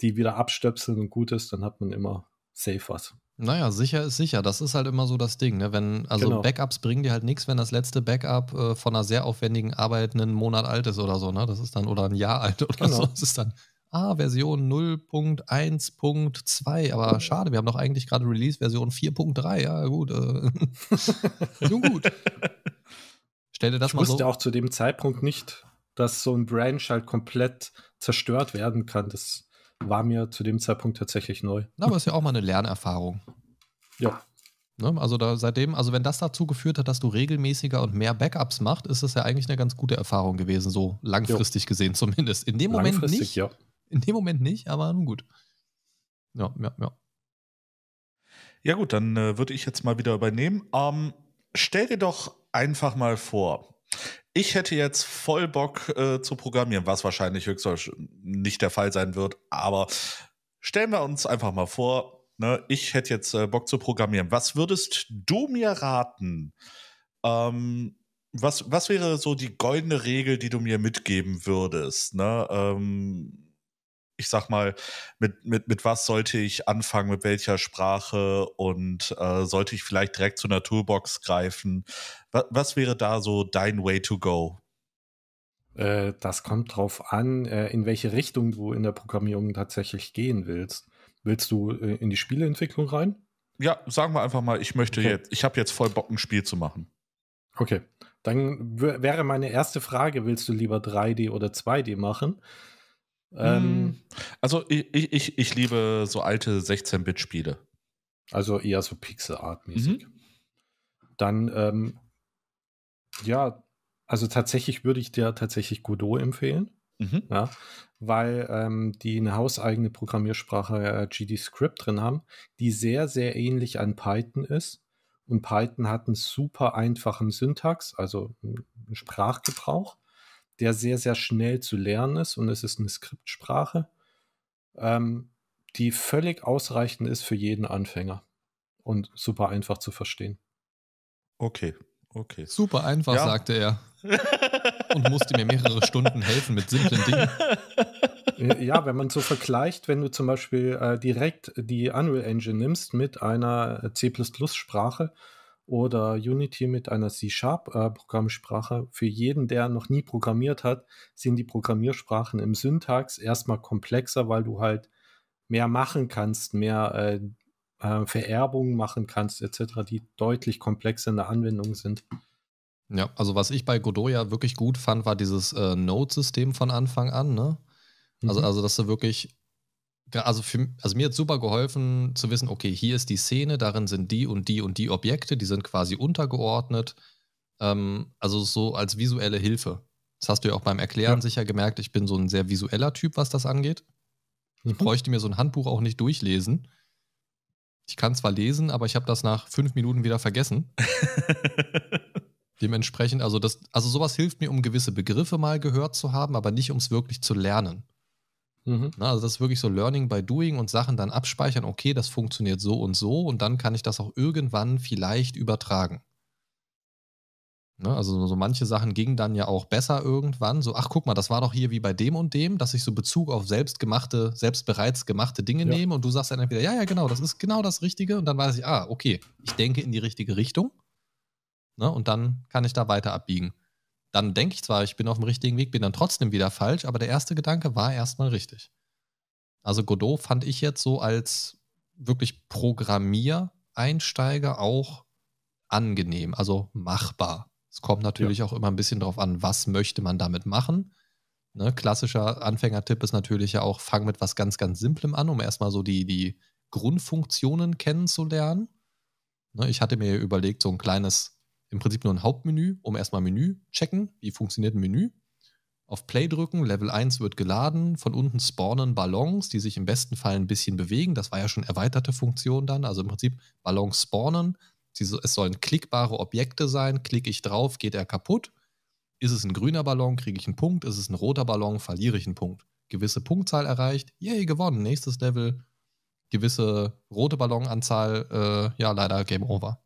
die wieder abstöpseln und gut ist, dann hat man immer safe was. Naja, sicher ist sicher. Das ist halt immer so das Ding. Ne? Wenn, also genau. Backups bringen dir halt nichts, wenn das letzte Backup äh, von einer sehr aufwendigen Arbeit einen Monat alt ist oder so. Ne? Das ist dann, oder ein Jahr alt oder genau. so. Das ist dann ah, Version 0.1.2, aber oh. schade, wir haben doch eigentlich gerade Release-Version 4.3, ja gut. Äh. Nun gut. Stell dir das ich mal so. Ich wusste auch zu dem Zeitpunkt nicht, dass so ein Branch halt komplett zerstört werden kann. Das war mir zu dem Zeitpunkt tatsächlich neu. Na, aber ist ja auch mal eine Lernerfahrung. Ja. Ne, also da seitdem, also wenn das dazu geführt hat, dass du regelmäßiger und mehr Backups machst, ist das ja eigentlich eine ganz gute Erfahrung gewesen, so langfristig jo. gesehen zumindest. In dem Moment nicht. Ja. In dem Moment nicht, aber nun gut. Ja, ja, ja. Ja, gut, dann äh, würde ich jetzt mal wieder übernehmen. Ähm, stell dir doch einfach mal vor, ich hätte jetzt voll Bock äh, zu programmieren, was wahrscheinlich höchstwahrscheinlich nicht der Fall sein wird, aber stellen wir uns einfach mal vor, ne, ich hätte jetzt äh, Bock zu programmieren. Was würdest du mir raten? Ähm, was, was wäre so die goldene Regel, die du mir mitgeben würdest? Ne? Ähm, ich sag mal, mit, mit, mit was sollte ich anfangen, mit welcher Sprache und äh, sollte ich vielleicht direkt zu einer Toolbox greifen? Was, was wäre da so dein Way to go? Äh, das kommt drauf an, äh, in welche Richtung du in der Programmierung tatsächlich gehen willst. Willst du äh, in die Spieleentwicklung rein? Ja, sagen wir einfach mal, ich möchte okay. jetzt, ich habe jetzt voll Bock, ein Spiel zu machen. Okay, dann wäre meine erste Frage, willst du lieber 3D oder 2D machen? Ähm, hm. also ich, ich, ich liebe so alte 16-Bit-Spiele. Also eher so Pixel-Art-mäßig. Mhm. Dann, ähm, ja, also tatsächlich würde ich dir tatsächlich Godot empfehlen. Mhm. Ja, weil ähm, die eine hauseigene Programmiersprache äh, gd drin haben, die sehr, sehr ähnlich an Python ist. Und Python hat einen super einfachen Syntax, also einen Sprachgebrauch der sehr, sehr schnell zu lernen ist und es ist eine Skriptsprache, ähm, die völlig ausreichend ist für jeden Anfänger und super einfach zu verstehen. Okay, okay. Super einfach, ja. sagte er. und musste mir mehrere Stunden helfen mit simplen Dingen. Äh, ja, wenn man so vergleicht, wenn du zum Beispiel äh, direkt die Unreal Engine nimmst mit einer C++-Sprache, oder Unity mit einer C-Sharp-Programmiersprache. Äh, Für jeden, der noch nie programmiert hat, sind die Programmiersprachen im Syntax erstmal komplexer, weil du halt mehr machen kannst, mehr äh, äh, Vererbungen machen kannst, etc., die deutlich komplexer in der Anwendung sind. Ja, also was ich bei Godot ja wirklich gut fand, war dieses äh, Node-System von Anfang an. Ne? Also, mhm. also, dass du wirklich also, für, also mir hat super geholfen zu wissen, okay, hier ist die Szene, darin sind die und die und die Objekte, die sind quasi untergeordnet. Ähm, also so als visuelle Hilfe. Das hast du ja auch beim Erklären ja. sicher gemerkt, ich bin so ein sehr visueller Typ, was das angeht. Ich mhm. bräuchte mir so ein Handbuch auch nicht durchlesen. Ich kann zwar lesen, aber ich habe das nach fünf Minuten wieder vergessen. Dementsprechend, also das, also sowas hilft mir, um gewisse Begriffe mal gehört zu haben, aber nicht, um es wirklich zu lernen. Mhm. Also das ist wirklich so Learning by Doing und Sachen dann abspeichern, okay, das funktioniert so und so und dann kann ich das auch irgendwann vielleicht übertragen. Ne? Also so manche Sachen gingen dann ja auch besser irgendwann. So, ach guck mal, das war doch hier wie bei dem und dem, dass ich so Bezug auf selbstgemachte, selbst bereits gemachte Dinge ja. nehme und du sagst dann entweder, ja, ja, genau, das ist genau das Richtige und dann weiß ich, ah, okay, ich denke in die richtige Richtung. Ne? Und dann kann ich da weiter abbiegen dann denke ich zwar, ich bin auf dem richtigen Weg, bin dann trotzdem wieder falsch, aber der erste Gedanke war erstmal richtig. Also Godot fand ich jetzt so als wirklich Programmiereinsteiger auch angenehm, also machbar. Es kommt natürlich ja. auch immer ein bisschen drauf an, was möchte man damit machen. Ne, klassischer Anfängertipp ist natürlich ja auch, fang mit was ganz, ganz Simplem an, um erstmal so die, die Grundfunktionen kennenzulernen. Ne, ich hatte mir überlegt, so ein kleines im Prinzip nur ein Hauptmenü, um erstmal Menü checken, wie funktioniert ein Menü. Auf Play drücken, Level 1 wird geladen, von unten spawnen Ballons, die sich im besten Fall ein bisschen bewegen. Das war ja schon erweiterte Funktion dann. Also im Prinzip Ballons spawnen. Es sollen klickbare Objekte sein. Klicke ich drauf, geht er kaputt. Ist es ein grüner Ballon, kriege ich einen Punkt. Ist es ein roter Ballon, verliere ich einen Punkt. Gewisse Punktzahl erreicht, yay, gewonnen. Nächstes Level, gewisse rote Ballonanzahl, äh, ja, leider Game Over.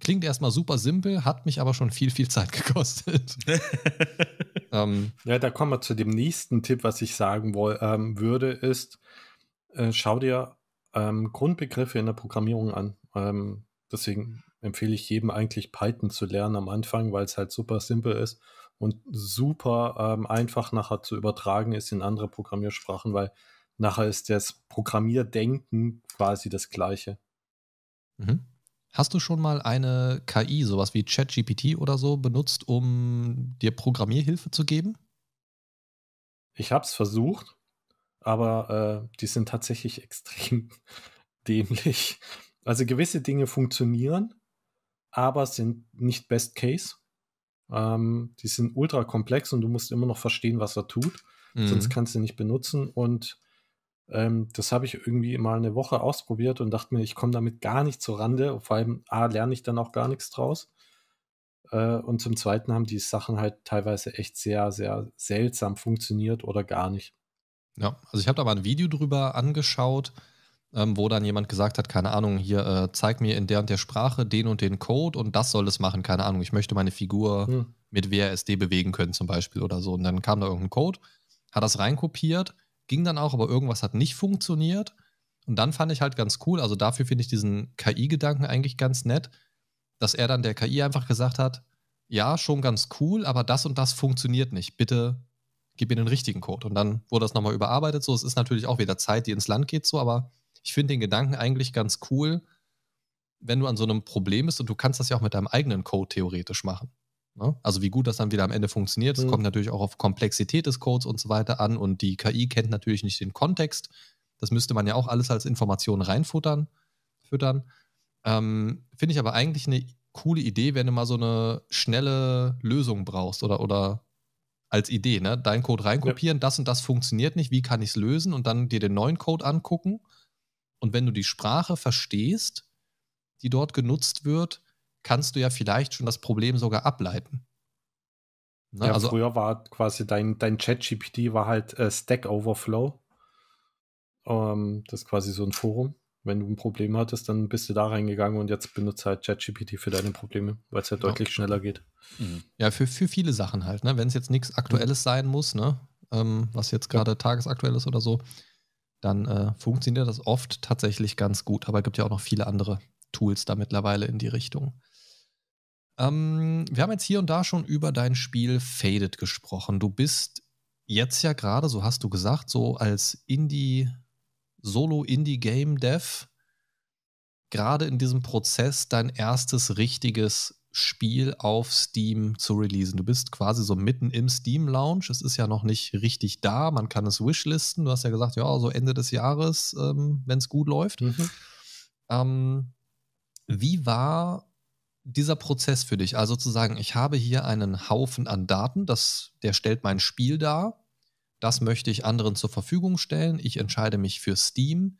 Klingt erstmal super simpel, hat mich aber schon viel, viel Zeit gekostet. ähm, ja, da kommen wir zu dem nächsten Tipp, was ich sagen woll, ähm, würde, ist, äh, schau dir ähm, Grundbegriffe in der Programmierung an. Ähm, deswegen empfehle ich jedem eigentlich Python zu lernen am Anfang, weil es halt super simpel ist und super ähm, einfach nachher zu übertragen ist in andere Programmiersprachen, weil nachher ist das Programmierdenken quasi das gleiche. Mhm. Hast du schon mal eine KI, sowas wie ChatGPT oder so, benutzt, um dir Programmierhilfe zu geben? Ich habe es versucht, aber äh, die sind tatsächlich extrem dämlich. Also gewisse Dinge funktionieren, aber sind nicht Best Case. Ähm, die sind ultra komplex und du musst immer noch verstehen, was er tut. Mhm. Sonst kannst du nicht benutzen und ähm, das habe ich irgendwie mal eine Woche ausprobiert und dachte mir, ich komme damit gar nicht zur Rande. vor allem, A, lerne ich dann auch gar nichts draus. Äh, und zum Zweiten haben die Sachen halt teilweise echt sehr, sehr seltsam funktioniert oder gar nicht. Ja, also ich habe da mal ein Video drüber angeschaut, ähm, wo dann jemand gesagt hat, keine Ahnung, hier äh, zeig mir in der und der Sprache den und den Code und das soll es machen, keine Ahnung. Ich möchte meine Figur hm. mit WASD bewegen können zum Beispiel oder so. Und dann kam da irgendein Code, hat das reinkopiert, ging dann auch, aber irgendwas hat nicht funktioniert. Und dann fand ich halt ganz cool, also dafür finde ich diesen KI-Gedanken eigentlich ganz nett, dass er dann der KI einfach gesagt hat, ja, schon ganz cool, aber das und das funktioniert nicht. Bitte gib mir den richtigen Code. Und dann wurde das nochmal überarbeitet. So, es ist natürlich auch wieder Zeit, die ins Land geht, so, aber ich finde den Gedanken eigentlich ganz cool, wenn du an so einem Problem bist und du kannst das ja auch mit deinem eigenen Code theoretisch machen. Ne? Also wie gut das dann wieder am Ende funktioniert, das mhm. kommt natürlich auch auf Komplexität des Codes und so weiter an und die KI kennt natürlich nicht den Kontext. Das müsste man ja auch alles als Information reinfuttern, füttern. Ähm, Finde ich aber eigentlich eine coole Idee, wenn du mal so eine schnelle Lösung brauchst oder, oder als Idee, ne? Dein Code reinkopieren, ja. das und das funktioniert nicht, wie kann ich es lösen und dann dir den neuen Code angucken. Und wenn du die Sprache verstehst, die dort genutzt wird, kannst du ja vielleicht schon das Problem sogar ableiten. Ne? Ja, also, früher war quasi dein, dein Chat-GPT war halt äh, Stack Overflow. Ähm, das ist quasi so ein Forum. Wenn du ein Problem hattest, dann bist du da reingegangen und jetzt benutzt halt ChatGPT für deine Probleme, weil es ja halt genau. deutlich schneller geht. Mhm. Ja, für, für viele Sachen halt, ne? Wenn es jetzt nichts Aktuelles mhm. sein muss, ne? Ähm, was jetzt gerade ja. tagesaktuell ist oder so, dann äh, funktioniert das oft tatsächlich ganz gut. Aber es gibt ja auch noch viele andere Tools da mittlerweile in die Richtung. Ähm, wir haben jetzt hier und da schon über dein Spiel Faded gesprochen. Du bist jetzt ja gerade, so hast du gesagt, so als Indie, Solo-Indie-Game-Dev gerade in diesem Prozess dein erstes richtiges Spiel auf Steam zu releasen. Du bist quasi so mitten im Steam Launch. Es ist ja noch nicht richtig da. Man kann es wishlisten. Du hast ja gesagt, ja, so Ende des Jahres, ähm, wenn es gut läuft. Mhm. Ähm, wie war dieser Prozess für dich? Also zu sagen, ich habe hier einen Haufen an Daten, das, der stellt mein Spiel dar, das möchte ich anderen zur Verfügung stellen, ich entscheide mich für Steam.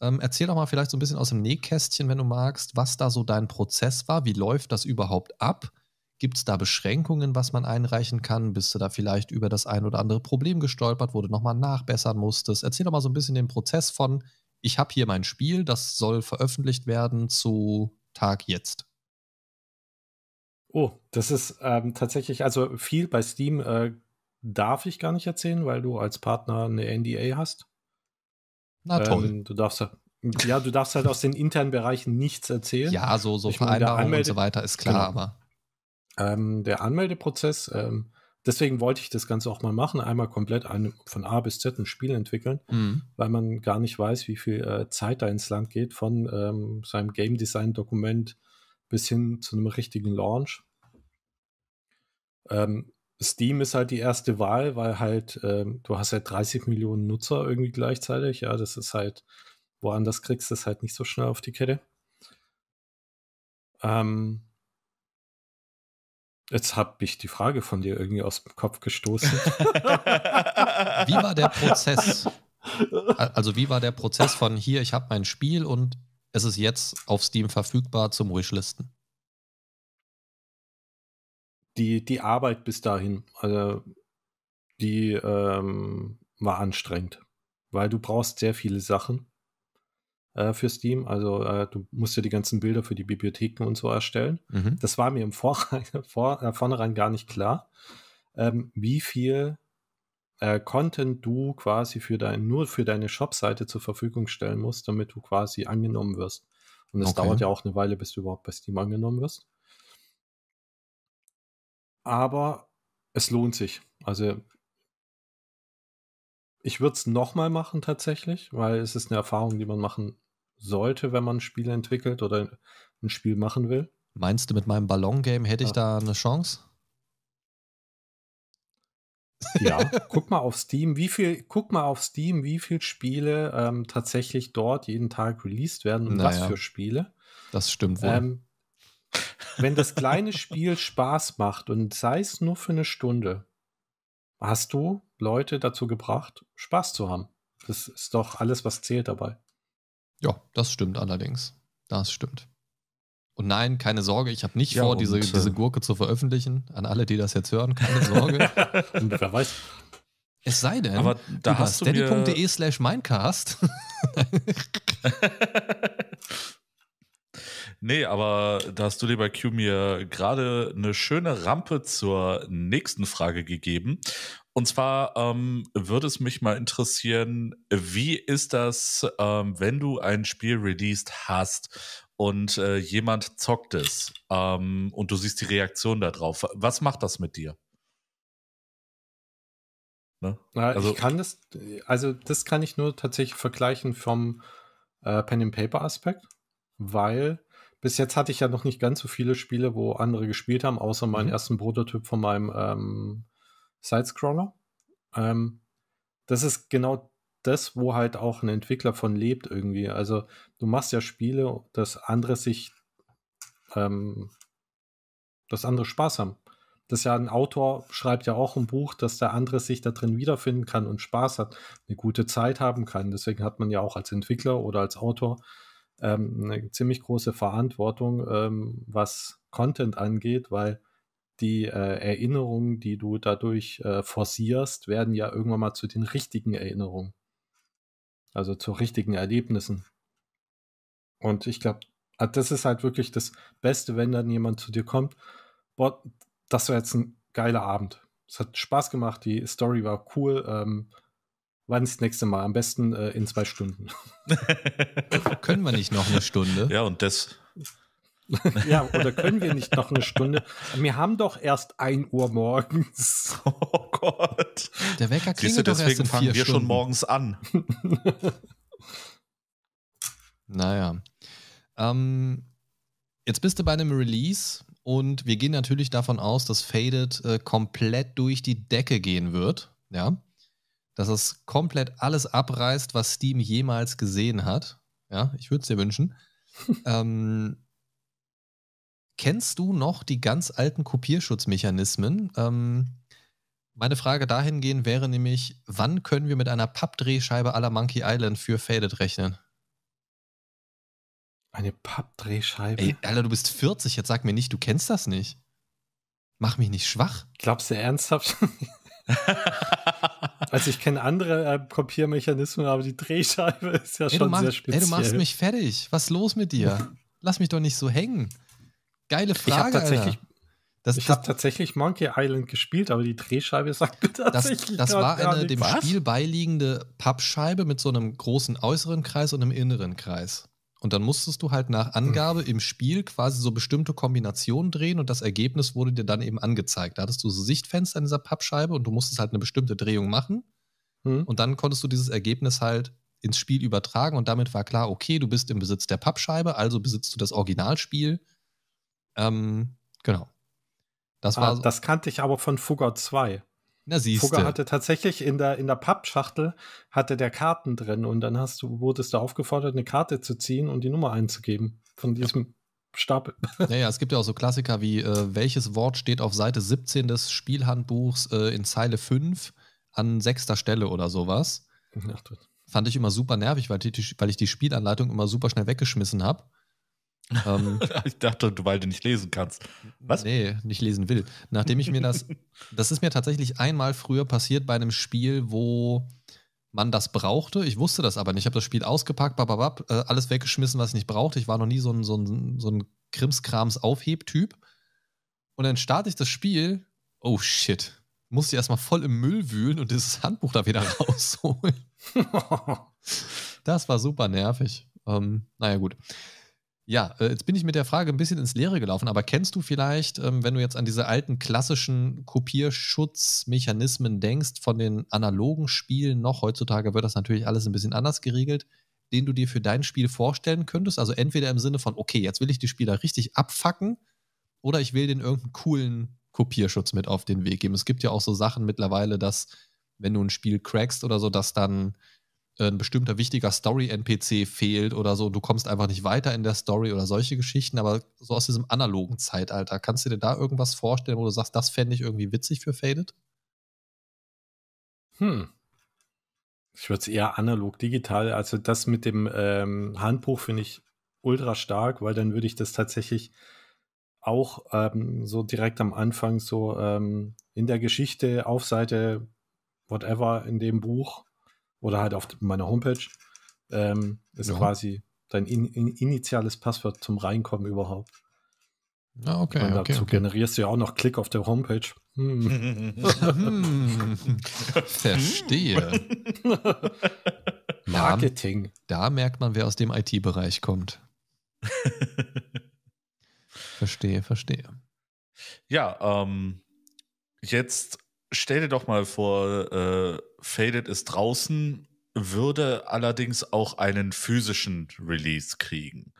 Ähm, erzähl doch mal vielleicht so ein bisschen aus dem Nähkästchen, wenn du magst, was da so dein Prozess war, wie läuft das überhaupt ab? Gibt es da Beschränkungen, was man einreichen kann? Bist du da vielleicht über das ein oder andere Problem gestolpert, wo du nochmal nachbessern musstest? Erzähl doch mal so ein bisschen den Prozess von, ich habe hier mein Spiel, das soll veröffentlicht werden zu Tag jetzt. Oh, das ist ähm, tatsächlich, also viel bei Steam äh, darf ich gar nicht erzählen, weil du als Partner eine NDA hast. Na toll. Ähm, du darfst ja, du darfst halt aus den internen Bereichen nichts erzählen. Ja, so, so ich Vereinbarungen und so weiter ist klar, genau. aber. Ähm, der Anmeldeprozess, ähm, deswegen wollte ich das Ganze auch mal machen, einmal komplett ein, von A bis Z ein Spiel entwickeln, mhm. weil man gar nicht weiß, wie viel äh, Zeit da ins Land geht von ähm, seinem Game Design Dokument bis hin zu einem richtigen Launch. Ähm, Steam ist halt die erste Wahl, weil halt ähm, du hast halt 30 Millionen Nutzer irgendwie gleichzeitig. Ja, das ist halt, woanders kriegst du es halt nicht so schnell auf die Kette. Ähm, Jetzt habe ich die Frage von dir irgendwie aus dem Kopf gestoßen. wie war der Prozess? Also wie war der Prozess von hier, ich habe mein Spiel und es ist jetzt auf Steam verfügbar zum Wishlisten. Die, die Arbeit bis dahin, also die ähm, war anstrengend, weil du brauchst sehr viele Sachen äh, für Steam. Also äh, du musst ja die ganzen Bilder für die Bibliotheken und so erstellen. Mhm. Das war mir im Vorrein, vor, äh, vornherein gar nicht klar, ähm, wie viel äh, Content du quasi für dein, nur für deine Shopseite zur Verfügung stellen musst, damit du quasi angenommen wirst. Und es okay. dauert ja auch eine Weile, bis du überhaupt bei Steam angenommen wirst. Aber es lohnt sich. Also ich würde es nochmal machen tatsächlich, weil es ist eine Erfahrung, die man machen sollte, wenn man Spiele entwickelt oder ein Spiel machen will. Meinst du, mit meinem Ballon-Game hätte ich ja. da eine Chance? Ja, guck mal auf Steam, wie viel, guck mal auf Steam, wie viele Spiele ähm, tatsächlich dort jeden Tag released werden und naja, was für Spiele. Das stimmt wohl. Ähm, wenn das kleine Spiel Spaß macht und sei es nur für eine Stunde, hast du Leute dazu gebracht, Spaß zu haben. Das ist doch alles, was zählt dabei. Ja, das stimmt allerdings. Das stimmt. Und nein, keine Sorge, ich habe nicht ja, vor, diese, diese äh, Gurke zu veröffentlichen. An alle, die das jetzt hören, keine Sorge. und wer weiß. Es sei denn, aber da über hast steady.de slash meincast. nee, aber da hast du, lieber Q, mir gerade eine schöne Rampe zur nächsten Frage gegeben. Und zwar ähm, würde es mich mal interessieren, wie ist das, ähm, wenn du ein Spiel released hast? und äh, jemand zockt es ähm, und du siehst die Reaktion darauf. Was macht das mit dir? Ne? Na, also, ich kann das, also das kann ich nur tatsächlich vergleichen vom äh, Pen and Paper Aspekt, weil bis jetzt hatte ich ja noch nicht ganz so viele Spiele, wo andere gespielt haben, außer meinen mhm. ersten Prototyp von meinem ähm, Sidescroller. Ähm, das ist genau das, wo halt auch ein Entwickler von lebt irgendwie. Also du machst ja Spiele, dass andere sich, ähm, dass andere Spaß haben. Das ist ja ein Autor, schreibt ja auch ein Buch, dass der andere sich da drin wiederfinden kann und Spaß hat, eine gute Zeit haben kann. Deswegen hat man ja auch als Entwickler oder als Autor ähm, eine ziemlich große Verantwortung, ähm, was Content angeht, weil die äh, Erinnerungen, die du dadurch äh, forcierst, werden ja irgendwann mal zu den richtigen Erinnerungen also zu richtigen Erlebnissen. Und ich glaube, ah, das ist halt wirklich das Beste, wenn dann jemand zu dir kommt. Boah, das war jetzt ein geiler Abend. Es hat Spaß gemacht, die Story war cool. Ähm, Wann ist das nächste Mal? Am besten äh, in zwei Stunden. Können wir nicht noch eine Stunde? Ja, und das, ja, oder können wir nicht noch eine Stunde? Wir haben doch erst 1 Uhr morgens. Oh Gott. Der Wecker klingelt Siehst du, doch deswegen erst in fangen wir Stunden. schon morgens an. naja. Ähm, jetzt bist du bei einem Release und wir gehen natürlich davon aus, dass Faded äh, komplett durch die Decke gehen wird. Ja. Dass es komplett alles abreißt, was Steam jemals gesehen hat. Ja, ich würde es dir wünschen. ähm, Kennst du noch die ganz alten Kopierschutzmechanismen? Ähm, meine Frage dahingehend wäre nämlich, wann können wir mit einer Pappdrehscheibe à la Monkey Island für Faded rechnen? Eine Pappdrehscheibe? Ey, Alter, du bist 40, jetzt sag mir nicht, du kennst das nicht. Mach mich nicht schwach. Glaubst du ernsthaft? also ich kenne andere äh, Kopiermechanismen, aber die Drehscheibe ist ja ey, schon mach, sehr speziell. Ey, du machst mich fertig. Was ist los mit dir? Lass mich doch nicht so hängen. Geile Frage. Ich habe tatsächlich, das, tatsächlich Monkey Island gespielt, aber die Drehscheibe sagt mir tatsächlich Das, das war eine dem was? Spiel beiliegende Pappscheibe mit so einem großen äußeren Kreis und einem inneren Kreis. Und dann musstest du halt nach Angabe hm. im Spiel quasi so bestimmte Kombinationen drehen und das Ergebnis wurde dir dann eben angezeigt. Da hattest du so Sichtfenster in dieser Pappscheibe und du musstest halt eine bestimmte Drehung machen. Hm. Und dann konntest du dieses Ergebnis halt ins Spiel übertragen und damit war klar, okay, du bist im Besitz der Pappscheibe, also besitzt du das Originalspiel ähm, genau. Das, ah, war ah, das kannte ich aber von Fugger 2. Na, siehste. Fugger hatte tatsächlich in der, in der Pappschachtel hatte der Karten drin und dann hast du, wurdest du aufgefordert, eine Karte zu ziehen und die Nummer einzugeben von diesem ja. Stapel. Naja, es gibt ja auch so Klassiker wie, äh, welches Wort steht auf Seite 17 des Spielhandbuchs äh, in Zeile 5 an sechster Stelle oder sowas. Ach, Fand ich immer super nervig, weil, die, weil ich die Spielanleitung immer super schnell weggeschmissen habe. Ähm, ich dachte, du, weil du nicht lesen kannst. Was? Nee, nicht lesen will. Nachdem ich mir das, das ist mir tatsächlich einmal früher passiert bei einem Spiel, wo man das brauchte. Ich wusste das aber nicht. Ich habe das Spiel ausgepackt, bababab, äh, alles weggeschmissen, was ich nicht brauchte. Ich war noch nie so ein, so ein, so ein Krimskrams-Aufhebtyp. Und dann starte ich das Spiel. Oh shit. Musste ich erstmal voll im Müll wühlen und dieses Handbuch da wieder rausholen. das war super nervig. Ähm, naja, gut. Ja, äh, jetzt bin ich mit der Frage ein bisschen ins Leere gelaufen, aber kennst du vielleicht, ähm, wenn du jetzt an diese alten klassischen Kopierschutzmechanismen denkst, von den analogen Spielen noch, heutzutage wird das natürlich alles ein bisschen anders geregelt, den du dir für dein Spiel vorstellen könntest? Also entweder im Sinne von, okay, jetzt will ich die Spieler richtig abfacken oder ich will den irgendeinen coolen Kopierschutz mit auf den Weg geben. Es gibt ja auch so Sachen mittlerweile, dass wenn du ein Spiel crackst oder so, dass dann ein bestimmter wichtiger Story-NPC fehlt oder so, du kommst einfach nicht weiter in der Story oder solche Geschichten, aber so aus diesem analogen Zeitalter, kannst du dir da irgendwas vorstellen, wo du sagst, das fände ich irgendwie witzig für Faded? Hm. Ich würde es eher analog digital, also das mit dem ähm, Handbuch finde ich ultra stark, weil dann würde ich das tatsächlich auch ähm, so direkt am Anfang so ähm, in der Geschichte auf Seite whatever in dem Buch oder halt auf meiner Homepage. Ähm, ist ja. quasi dein in, in, initiales Passwort zum Reinkommen überhaupt. Ah, okay, Und dazu okay. generierst du ja auch noch Klick auf der Homepage. Hm. hm. Verstehe. Marketing. Da, da merkt man, wer aus dem IT-Bereich kommt. verstehe, verstehe. Ja, ähm, jetzt stell dir doch mal vor, äh, Faded ist draußen, würde allerdings auch einen physischen Release kriegen.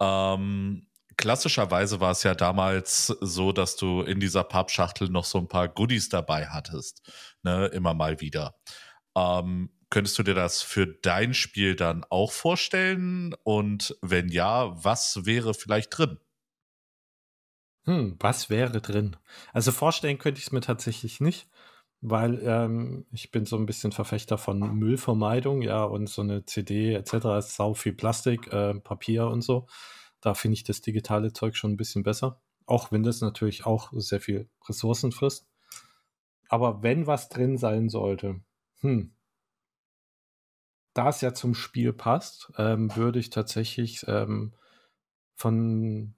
Ähm, klassischerweise war es ja damals so, dass du in dieser Pappschachtel noch so ein paar Goodies dabei hattest, ne, immer mal wieder. Ähm, könntest du dir das für dein Spiel dann auch vorstellen? Und wenn ja, was wäre vielleicht drin? Hm, was wäre drin? Also vorstellen könnte ich es mir tatsächlich nicht, weil ähm, ich bin so ein bisschen Verfechter von Müllvermeidung, ja, und so eine CD etc. ist sau viel Plastik, äh, Papier und so. Da finde ich das digitale Zeug schon ein bisschen besser, auch wenn das natürlich auch sehr viel Ressourcen frisst. Aber wenn was drin sein sollte, hm, da es ja zum Spiel passt, ähm, würde ich tatsächlich ähm, von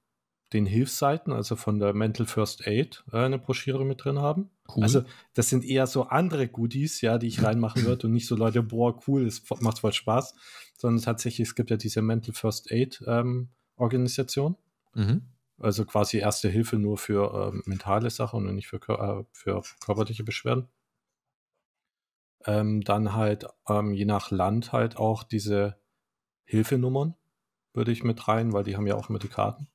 den Hilfsseiten, also von der Mental First Aid, äh, eine Broschüre mit drin haben. Cool. Also, das sind eher so andere Goodies, ja, die ich reinmachen würde und nicht so Leute, boah, cool, es macht voll Spaß, sondern tatsächlich, es gibt ja diese Mental First Aid ähm, Organisation. Mhm. Also quasi erste Hilfe nur für äh, mentale Sachen und nicht für, äh, für körperliche Beschwerden. Ähm, dann halt ähm, je nach Land halt auch diese Hilfenummern würde ich mit rein, weil die haben ja auch immer die Karten.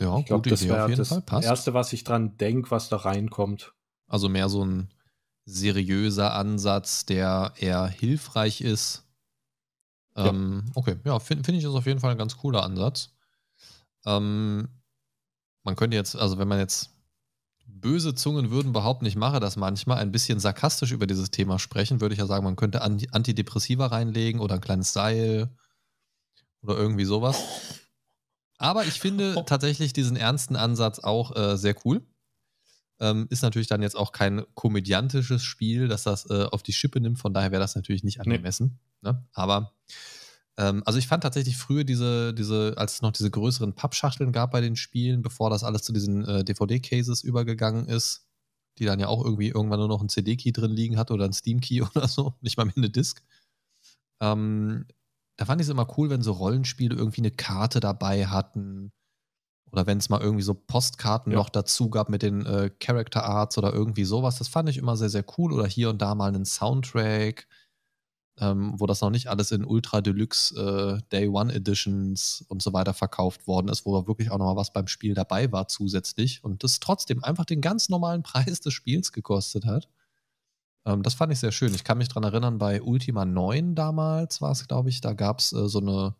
Ja, ich glaub, gute das Idee auf jeden das Fall. Passt. Erste, was ich dran denke, was da reinkommt. Also mehr so ein seriöser Ansatz, der eher hilfreich ist. Ja. Ähm, okay, ja, finde find ich das auf jeden Fall ein ganz cooler Ansatz. Ähm, man könnte jetzt, also wenn man jetzt böse Zungen würden behaupten, ich mache das manchmal, ein bisschen sarkastisch über dieses Thema sprechen, würde ich ja sagen, man könnte Antidepressiva reinlegen oder ein kleines Seil oder irgendwie sowas. Aber ich finde tatsächlich diesen ernsten Ansatz auch äh, sehr cool. Ähm, ist natürlich dann jetzt auch kein komödiantisches Spiel, dass das äh, auf die Schippe nimmt. Von daher wäre das natürlich nicht angemessen. Nee. Ne? Aber ähm, also ich fand tatsächlich früher diese, diese, als es noch diese größeren Pappschachteln gab bei den Spielen, bevor das alles zu diesen äh, DVD-Cases übergegangen ist, die dann ja auch irgendwie irgendwann nur noch ein CD-Key drin liegen hat oder ein Steam-Key oder so, nicht mal mehr eine Disk. Ähm, da fand ich es immer cool, wenn so Rollenspiele irgendwie eine Karte dabei hatten. Oder wenn es mal irgendwie so Postkarten ja. noch dazu gab mit den äh, Character Arts oder irgendwie sowas. Das fand ich immer sehr, sehr cool. Oder hier und da mal einen Soundtrack, ähm, wo das noch nicht alles in Ultra Deluxe äh, Day One Editions und so weiter verkauft worden ist, wo wirklich auch nochmal was beim Spiel dabei war zusätzlich. Und das trotzdem einfach den ganz normalen Preis des Spiels gekostet hat. Ähm, das fand ich sehr schön. Ich kann mich daran erinnern, bei Ultima 9 damals war es, glaube ich, da gab es äh, so, eine,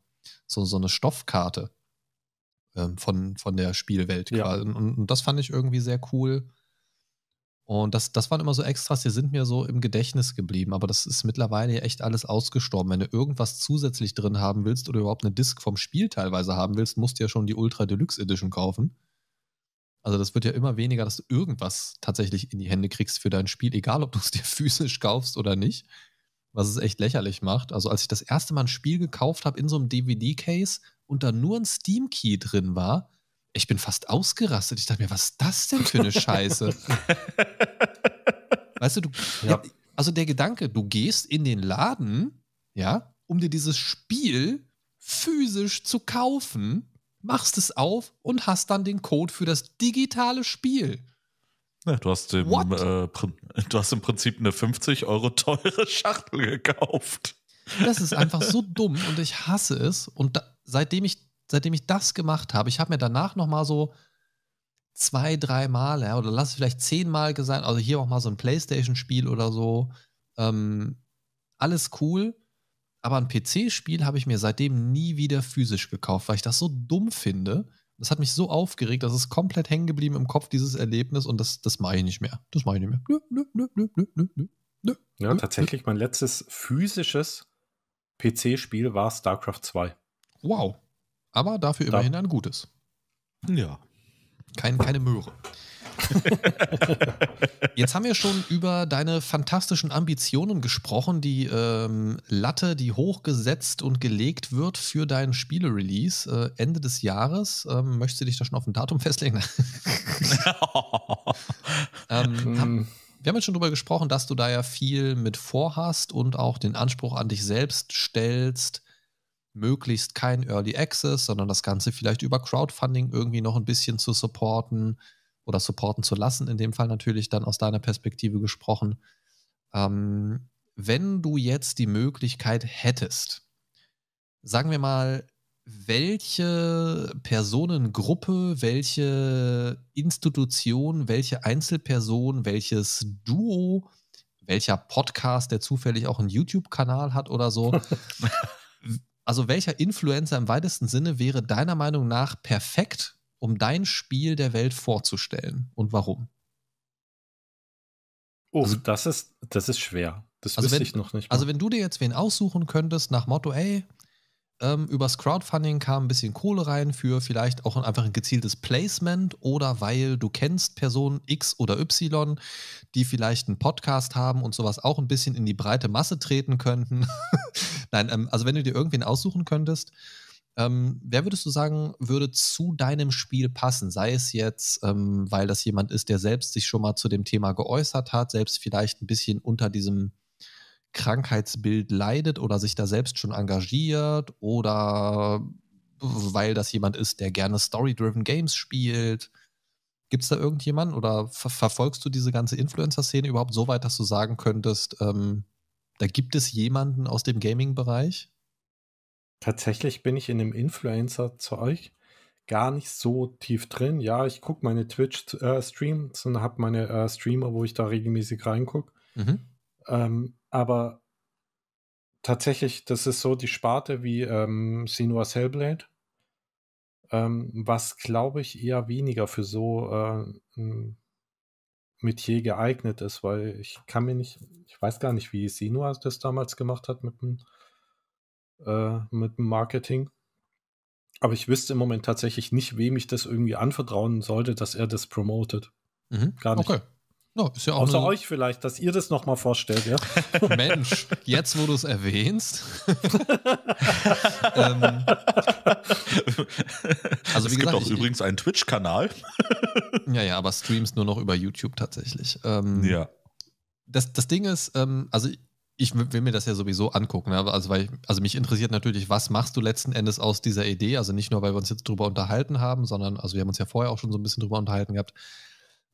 so, so eine Stoffkarte ähm, von, von der Spielwelt. Ja. Und, und, das fand ich irgendwie sehr cool. Und das, das waren immer so Extras, die sind mir so im Gedächtnis geblieben. Aber das ist mittlerweile ja echt alles ausgestorben. Wenn du irgendwas zusätzlich drin haben willst oder überhaupt eine Disk vom Spiel teilweise haben willst, musst du ja schon die Ultra Deluxe Edition kaufen. Also das wird ja immer weniger, dass du irgendwas tatsächlich in die Hände kriegst für dein Spiel, egal ob du es dir physisch kaufst oder nicht, was es echt lächerlich macht. Also als ich das erste Mal ein Spiel gekauft habe in so einem DVD-Case und da nur ein Steam-Key drin war, ich bin fast ausgerastet. Ich dachte mir, was ist das denn für eine Scheiße? weißt du, du, ja. also der Gedanke, du gehst in den Laden, ja, um dir dieses Spiel physisch zu kaufen machst es auf und hast dann den Code für das digitale Spiel. Ja, du, hast im, äh, du hast im Prinzip eine 50 Euro teure Schachtel gekauft. Das ist einfach so dumm und ich hasse es. Und da, seitdem, ich, seitdem ich das gemacht habe, ich habe mir danach nochmal so zwei, drei Mal, ja, oder lass es vielleicht zehn Mal gesagt, also hier auch mal so ein Playstation-Spiel oder so. Ähm, alles cool. Aber ein PC-Spiel habe ich mir seitdem nie wieder physisch gekauft, weil ich das so dumm finde. Das hat mich so aufgeregt, dass es komplett hängen geblieben im Kopf, dieses Erlebnis, und das, das mache ich nicht mehr. Das mache ich nicht mehr. Nö, nö, nö, nö, nö, nö, nö, ja, nö, tatsächlich, nö. mein letztes physisches PC-Spiel war StarCraft 2. Wow. Aber dafür immerhin da. ein gutes. Ja. Kein, keine Möhre. Jetzt haben wir schon über deine fantastischen Ambitionen gesprochen, die ähm, Latte, die hochgesetzt und gelegt wird für dein Spielerelease äh, Ende des Jahres. Ähm, möchtest du dich da schon auf ein Datum festlegen? ähm, hm. hab, wir haben jetzt schon darüber gesprochen, dass du da ja viel mit vorhast und auch den Anspruch an dich selbst stellst, möglichst kein Early Access, sondern das Ganze vielleicht über Crowdfunding irgendwie noch ein bisschen zu supporten oder supporten zu lassen, in dem Fall natürlich dann aus deiner Perspektive gesprochen. Ähm, wenn du jetzt die Möglichkeit hättest, sagen wir mal, welche Personengruppe, welche Institution, welche Einzelperson, welches Duo, welcher Podcast, der zufällig auch einen YouTube-Kanal hat oder so. also welcher Influencer im weitesten Sinne wäre deiner Meinung nach perfekt um dein Spiel der Welt vorzustellen und warum? Oh, also, das, ist, das ist schwer. Das also wüsste ich noch nicht. Also mal. Also, wenn du dir jetzt wen aussuchen könntest, nach Motto, ey, ähm, übers Crowdfunding kam ein bisschen Kohle rein für vielleicht auch einfach ein gezieltes Placement oder weil du kennst Personen X oder Y, die vielleicht einen Podcast haben und sowas auch ein bisschen in die breite Masse treten könnten. Nein, ähm, also wenn du dir irgendwen aussuchen könntest, ähm, wer würdest du sagen, würde zu deinem Spiel passen? Sei es jetzt, ähm, weil das jemand ist, der selbst sich schon mal zu dem Thema geäußert hat, selbst vielleicht ein bisschen unter diesem Krankheitsbild leidet oder sich da selbst schon engagiert oder weil das jemand ist, der gerne story-driven Games spielt. Gibt es da irgendjemanden oder ver verfolgst du diese ganze Influencer-Szene überhaupt so weit, dass du sagen könntest, ähm, da gibt es jemanden aus dem Gaming-Bereich? Tatsächlich bin ich in dem Influencer-Zeug gar nicht so tief drin. Ja, ich gucke meine Twitch-Streams äh, und habe meine äh, Streamer, wo ich da regelmäßig reingucke. Mhm. Ähm, aber tatsächlich, das ist so die Sparte wie ähm, Senua's Hellblade, ähm, was glaube ich eher weniger für so äh, ein Metier geeignet ist, weil ich kann mir nicht, ich weiß gar nicht, wie Senua das damals gemacht hat mit dem äh, mit Marketing. Aber ich wüsste im Moment tatsächlich nicht, wem ich das irgendwie anvertrauen sollte, dass er das promotet. Mhm. Gar nicht. Okay. No, ja Außer euch vielleicht, dass ihr das nochmal vorstellt, ja? Mensch, jetzt wo du es erwähnst. ähm, also es wie gibt auch ich, übrigens einen Twitch-Kanal. ja, ja, aber Streams nur noch über YouTube tatsächlich. Ähm, ja. Das, das Ding ist, ähm, also ich will mir das ja sowieso angucken. Ne? Also, weil, also mich interessiert natürlich, was machst du letzten Endes aus dieser Idee? Also nicht nur, weil wir uns jetzt drüber unterhalten haben, sondern, also wir haben uns ja vorher auch schon so ein bisschen drüber unterhalten gehabt.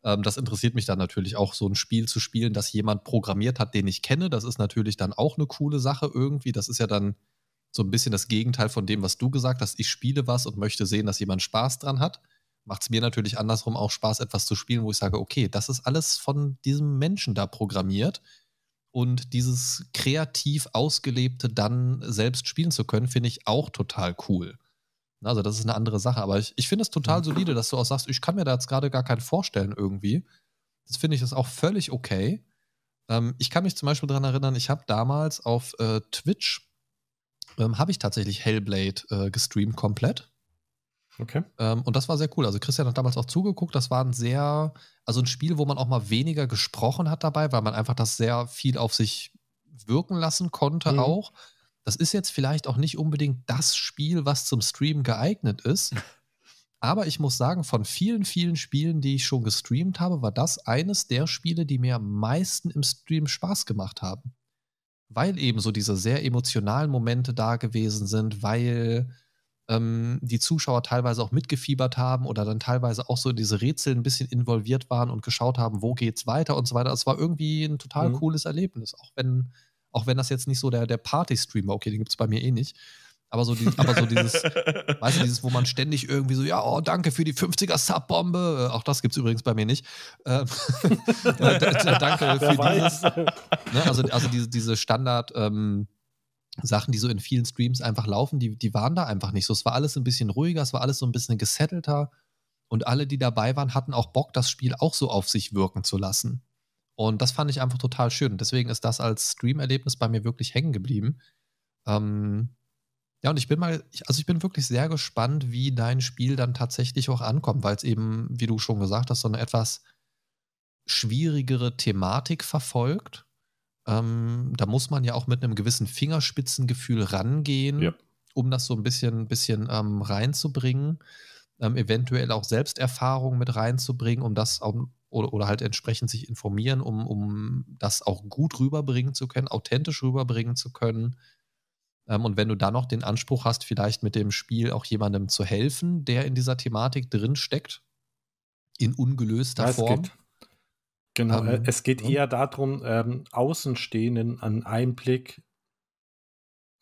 Ähm, das interessiert mich dann natürlich auch, so ein Spiel zu spielen, das jemand programmiert hat, den ich kenne. Das ist natürlich dann auch eine coole Sache irgendwie. Das ist ja dann so ein bisschen das Gegenteil von dem, was du gesagt hast. Ich spiele was und möchte sehen, dass jemand Spaß dran hat. Macht es mir natürlich andersrum auch Spaß, etwas zu spielen, wo ich sage, okay, das ist alles von diesem Menschen da programmiert und dieses kreativ ausgelebte dann selbst spielen zu können, finde ich auch total cool. Also das ist eine andere Sache, aber ich, ich finde es total mhm. solide, dass du auch sagst, ich kann mir da jetzt gerade gar keinen vorstellen irgendwie. Das finde ich ist auch völlig okay. Ähm, ich kann mich zum Beispiel daran erinnern, ich habe damals auf äh, Twitch, ähm, habe ich tatsächlich Hellblade äh, gestreamt komplett. Okay. Ähm, und das war sehr cool. Also Christian hat damals auch zugeguckt. Das war ein sehr, also ein Spiel, wo man auch mal weniger gesprochen hat dabei, weil man einfach das sehr viel auf sich wirken lassen konnte mhm. auch. Das ist jetzt vielleicht auch nicht unbedingt das Spiel, was zum Stream geeignet ist. Aber ich muss sagen, von vielen, vielen Spielen, die ich schon gestreamt habe, war das eines der Spiele, die mir am meisten im Stream Spaß gemacht haben. Weil eben so diese sehr emotionalen Momente da gewesen sind, weil ähm, die Zuschauer teilweise auch mitgefiebert haben oder dann teilweise auch so in diese Rätsel ein bisschen involviert waren und geschaut haben, wo geht's weiter und so weiter. Es war irgendwie ein total mhm. cooles Erlebnis, auch wenn, auch wenn das jetzt nicht so der, der Party-Streamer, okay, den gibt's bei mir eh nicht, aber so, die, aber so dieses, weißt du, dieses, wo man ständig irgendwie so, ja, oh, danke für die 50er-Sub-Bombe. Äh, auch das gibt es übrigens bei mir nicht. Ähm, äh, danke für dieses. Ne, also also diese, diese Standard, ähm, Sachen, die so in vielen Streams einfach laufen, die, die waren da einfach nicht so. Es war alles ein bisschen ruhiger, es war alles so ein bisschen gesettelter. Und alle, die dabei waren, hatten auch Bock, das Spiel auch so auf sich wirken zu lassen. Und das fand ich einfach total schön. deswegen ist das als Stream-Erlebnis bei mir wirklich hängen geblieben. Ähm ja, und ich bin mal, also ich bin wirklich sehr gespannt, wie dein Spiel dann tatsächlich auch ankommt, weil es eben, wie du schon gesagt hast, so eine etwas schwierigere Thematik verfolgt. Ähm, da muss man ja auch mit einem gewissen Fingerspitzengefühl rangehen, ja. um das so ein bisschen, bisschen ähm, reinzubringen. Ähm, eventuell auch Selbsterfahrung mit reinzubringen, um das auch, oder, oder halt entsprechend sich informieren, um, um das auch gut rüberbringen zu können, authentisch rüberbringen zu können. Ähm, und wenn du dann noch den Anspruch hast, vielleicht mit dem Spiel auch jemandem zu helfen, der in dieser Thematik drin steckt, in ungelöster das Form. Geht. Genau, um, ähm, es geht um. Ne? eher darum, ähm, Außenstehenden einen Einblick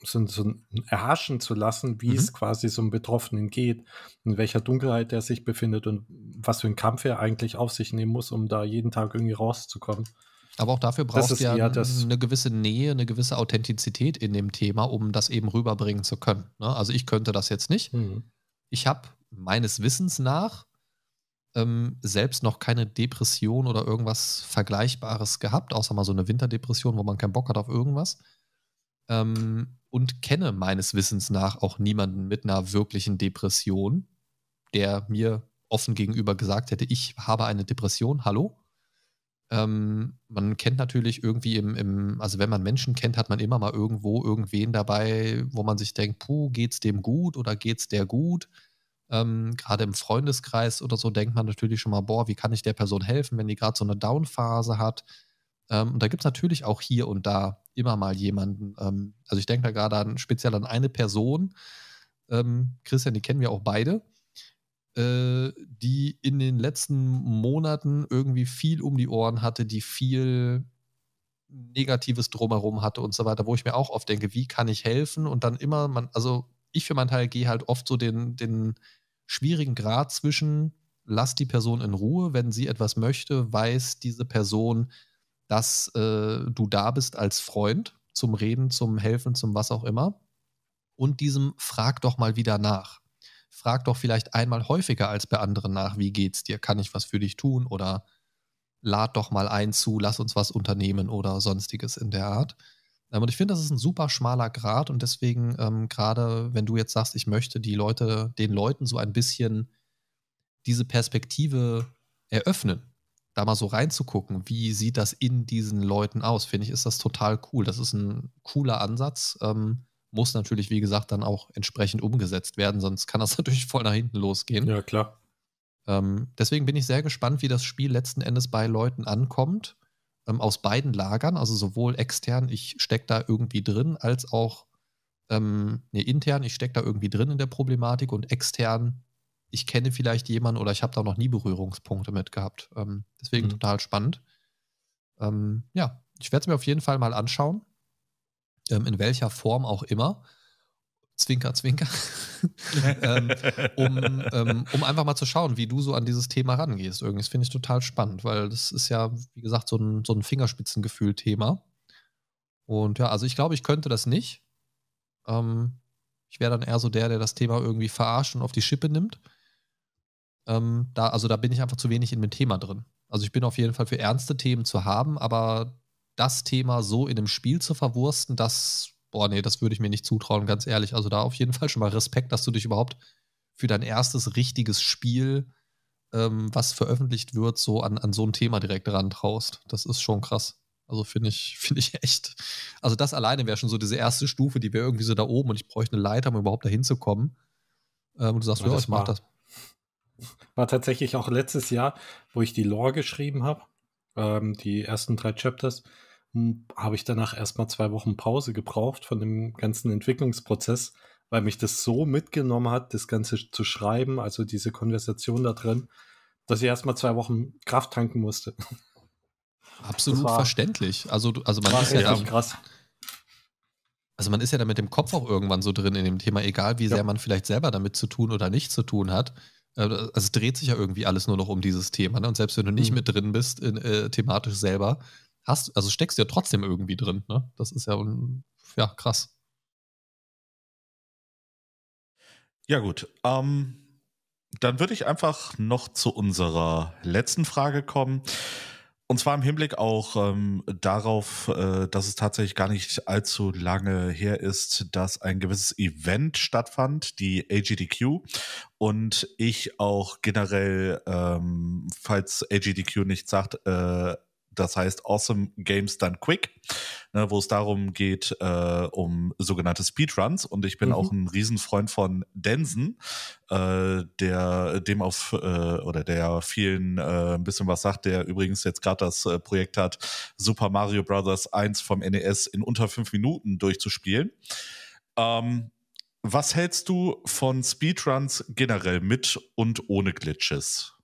so, so erhaschen zu lassen, wie mhm. es quasi so einem Betroffenen geht, in welcher Dunkelheit er sich befindet und was für einen Kampf er eigentlich auf sich nehmen muss, um da jeden Tag irgendwie rauszukommen. Aber auch dafür brauchst du ja eine gewisse Nähe, eine gewisse Authentizität in dem Thema, um das eben rüberbringen zu können. Ne? Also ich könnte das jetzt nicht. Mhm. Ich habe meines Wissens nach ähm, selbst noch keine Depression oder irgendwas Vergleichbares gehabt, außer mal so eine Winterdepression, wo man keinen Bock hat auf irgendwas. Ähm, und kenne meines Wissens nach auch niemanden mit einer wirklichen Depression, der mir offen gegenüber gesagt hätte, ich habe eine Depression, hallo? Ähm, man kennt natürlich irgendwie im, im, also wenn man Menschen kennt, hat man immer mal irgendwo irgendwen dabei, wo man sich denkt, puh, geht's dem gut oder geht's der gut? Ähm, gerade im Freundeskreis oder so denkt man natürlich schon mal, boah, wie kann ich der Person helfen, wenn die gerade so eine Down-Phase hat? Ähm, und da gibt es natürlich auch hier und da immer mal jemanden. Ähm, also ich denke da gerade an, speziell an eine Person, ähm, Christian, die kennen wir auch beide, äh, die in den letzten Monaten irgendwie viel um die Ohren hatte, die viel Negatives drumherum hatte und so weiter, wo ich mir auch oft denke, wie kann ich helfen? Und dann immer, man, also ich für meinen Teil gehe halt oft so den, den schwierigen Grad zwischen, lass die Person in Ruhe, wenn sie etwas möchte, weiß diese Person, dass äh, du da bist als Freund zum Reden, zum Helfen, zum was auch immer. Und diesem frag doch mal wieder nach. Frag doch vielleicht einmal häufiger als bei anderen nach, wie geht's dir? Kann ich was für dich tun? Oder lad doch mal ein zu, lass uns was unternehmen oder sonstiges in der Art. Ähm, und ich finde, das ist ein super schmaler Grad und deswegen, ähm, gerade wenn du jetzt sagst, ich möchte die Leute, den Leuten so ein bisschen diese Perspektive eröffnen, da mal so reinzugucken, wie sieht das in diesen Leuten aus, finde ich, ist das total cool. Das ist ein cooler Ansatz. Ähm, muss natürlich, wie gesagt, dann auch entsprechend umgesetzt werden, sonst kann das natürlich voll nach hinten losgehen. Ja, klar. Ähm, deswegen bin ich sehr gespannt, wie das Spiel letzten Endes bei Leuten ankommt ähm, aus beiden Lagern, also sowohl extern, ich stecke da irgendwie drin, als auch ähm, nee, intern, ich stecke da irgendwie drin in der Problematik und extern, ich kenne vielleicht jemanden oder ich habe da noch nie Berührungspunkte mit gehabt. Ähm, deswegen mhm. total spannend. Ähm, ja, ich werde es mir auf jeden Fall mal anschauen, ähm, in welcher Form auch immer. Zwinker, Zwinker, ähm, um, ähm, um einfach mal zu schauen, wie du so an dieses Thema rangehst. Irgendwie, finde ich total spannend, weil das ist ja, wie gesagt, so ein, so ein Fingerspitzengefühl-Thema. Und ja, also ich glaube, ich könnte das nicht. Ähm, ich wäre dann eher so der, der das Thema irgendwie verarscht und auf die Schippe nimmt. Ähm, da, also da bin ich einfach zu wenig in dem Thema drin. Also ich bin auf jeden Fall für ernste Themen zu haben, aber das Thema so in einem Spiel zu verwursten, das boah, nee, das würde ich mir nicht zutrauen, ganz ehrlich. Also da auf jeden Fall schon mal Respekt, dass du dich überhaupt für dein erstes richtiges Spiel, ähm, was veröffentlicht wird, so an, an so ein Thema direkt rantraust. Das ist schon krass. Also finde ich, finde ich echt. Also das alleine wäre schon so diese erste Stufe, die wäre irgendwie so da oben und ich bräuchte eine Leiter, um überhaupt da hinzukommen. Ähm, und du sagst, ja, ich mach das. War tatsächlich auch letztes Jahr, wo ich die Lore geschrieben habe, ähm, die ersten drei Chapters hm, habe ich danach erstmal zwei Wochen Pause gebraucht von dem ganzen Entwicklungsprozess, weil mich das so mitgenommen hat, das Ganze zu schreiben, also diese Konversation da drin, dass ich erstmal zwei Wochen Kraft tanken musste. Absolut war, verständlich. Also, also man ist ja krass. Also man ist ja da mit dem Kopf auch irgendwann so drin in dem Thema, egal wie ja. sehr man vielleicht selber damit zu tun oder nicht zu tun hat. Äh, also es dreht sich ja irgendwie alles nur noch um dieses Thema. Ne? Und selbst wenn du nicht mhm. mit drin bist, in, äh, thematisch selber, hast, also steckst ja trotzdem irgendwie drin, ne? Das ist ja, ja krass. Ja, gut. Ähm, dann würde ich einfach noch zu unserer letzten Frage kommen. Und zwar im Hinblick auch ähm, darauf, äh, dass es tatsächlich gar nicht allzu lange her ist, dass ein gewisses Event stattfand, die AGDQ. Und ich auch generell, ähm, falls AGDQ nicht sagt, äh, das heißt Awesome Games Done Quick, ne, wo es darum geht, äh, um sogenannte Speedruns. Und ich bin mhm. auch ein Riesenfreund von Densen, äh, der dem auf äh, oder der vielen äh, ein bisschen was sagt, der übrigens jetzt gerade das äh, Projekt hat, Super Mario Bros. 1 vom NES in unter fünf Minuten durchzuspielen. Ähm, was hältst du von Speedruns generell mit und ohne Glitches?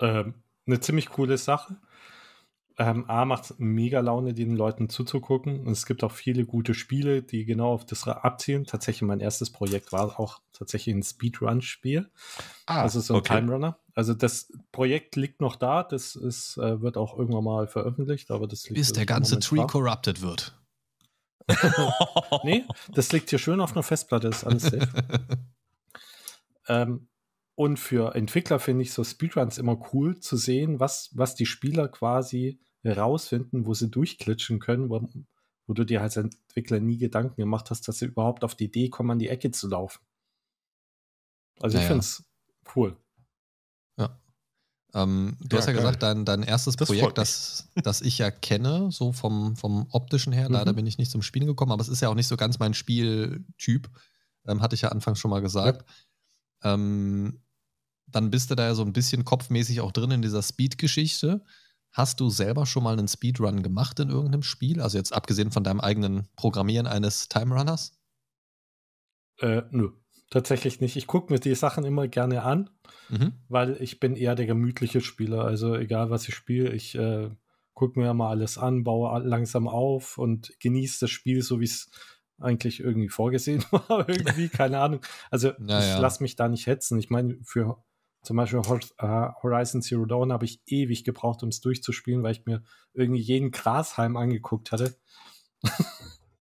Ähm, eine ziemlich coole Sache ähm, A macht mega Laune, den Leuten zuzugucken. Und es gibt auch viele gute Spiele, die genau auf das abzielen. Tatsächlich, mein erstes Projekt war auch tatsächlich ein Speedrun-Spiel. Ah, also so ein okay. Time Also das Projekt liegt noch da. Das ist, äh, wird auch irgendwann mal veröffentlicht. Aber das Bis der ganze Tree da. corrupted wird. nee, das liegt hier schön auf einer Festplatte. Ist alles safe. ähm, und für Entwickler finde ich so Speedruns immer cool zu sehen, was, was die Spieler quasi rausfinden, wo sie durchklitschen können, wo, wo du dir als Entwickler nie Gedanken gemacht hast, dass sie überhaupt auf die Idee kommen, an die Ecke zu laufen. Also naja. ich finde es cool. Ja. Ähm, du ja, hast ja geil. gesagt, dein, dein erstes das Projekt, das, das ich ja kenne, so vom, vom optischen her, mhm. leider bin ich nicht zum Spielen gekommen, aber es ist ja auch nicht so ganz mein Spieltyp, ähm, hatte ich ja anfangs schon mal gesagt. Ja. Ähm, dann bist du da ja so ein bisschen kopfmäßig auch drin in dieser Speed-Geschichte. Hast du selber schon mal einen Speedrun gemacht in irgendeinem Spiel? Also jetzt abgesehen von deinem eigenen Programmieren eines Timerunners? Äh, nö, tatsächlich nicht. Ich gucke mir die Sachen immer gerne an, mhm. weil ich bin eher der gemütliche Spieler. Also egal, was ich spiele, ich äh, gucke mir mal alles an, baue langsam auf und genieße das Spiel, so wie es eigentlich irgendwie vorgesehen war. irgendwie, keine Ahnung. Also naja. ich lasse mich da nicht hetzen. Ich meine, für zum Beispiel äh, Horizon Zero Dawn habe ich ewig gebraucht, um es durchzuspielen, weil ich mir irgendwie jeden Grashalm angeguckt hatte.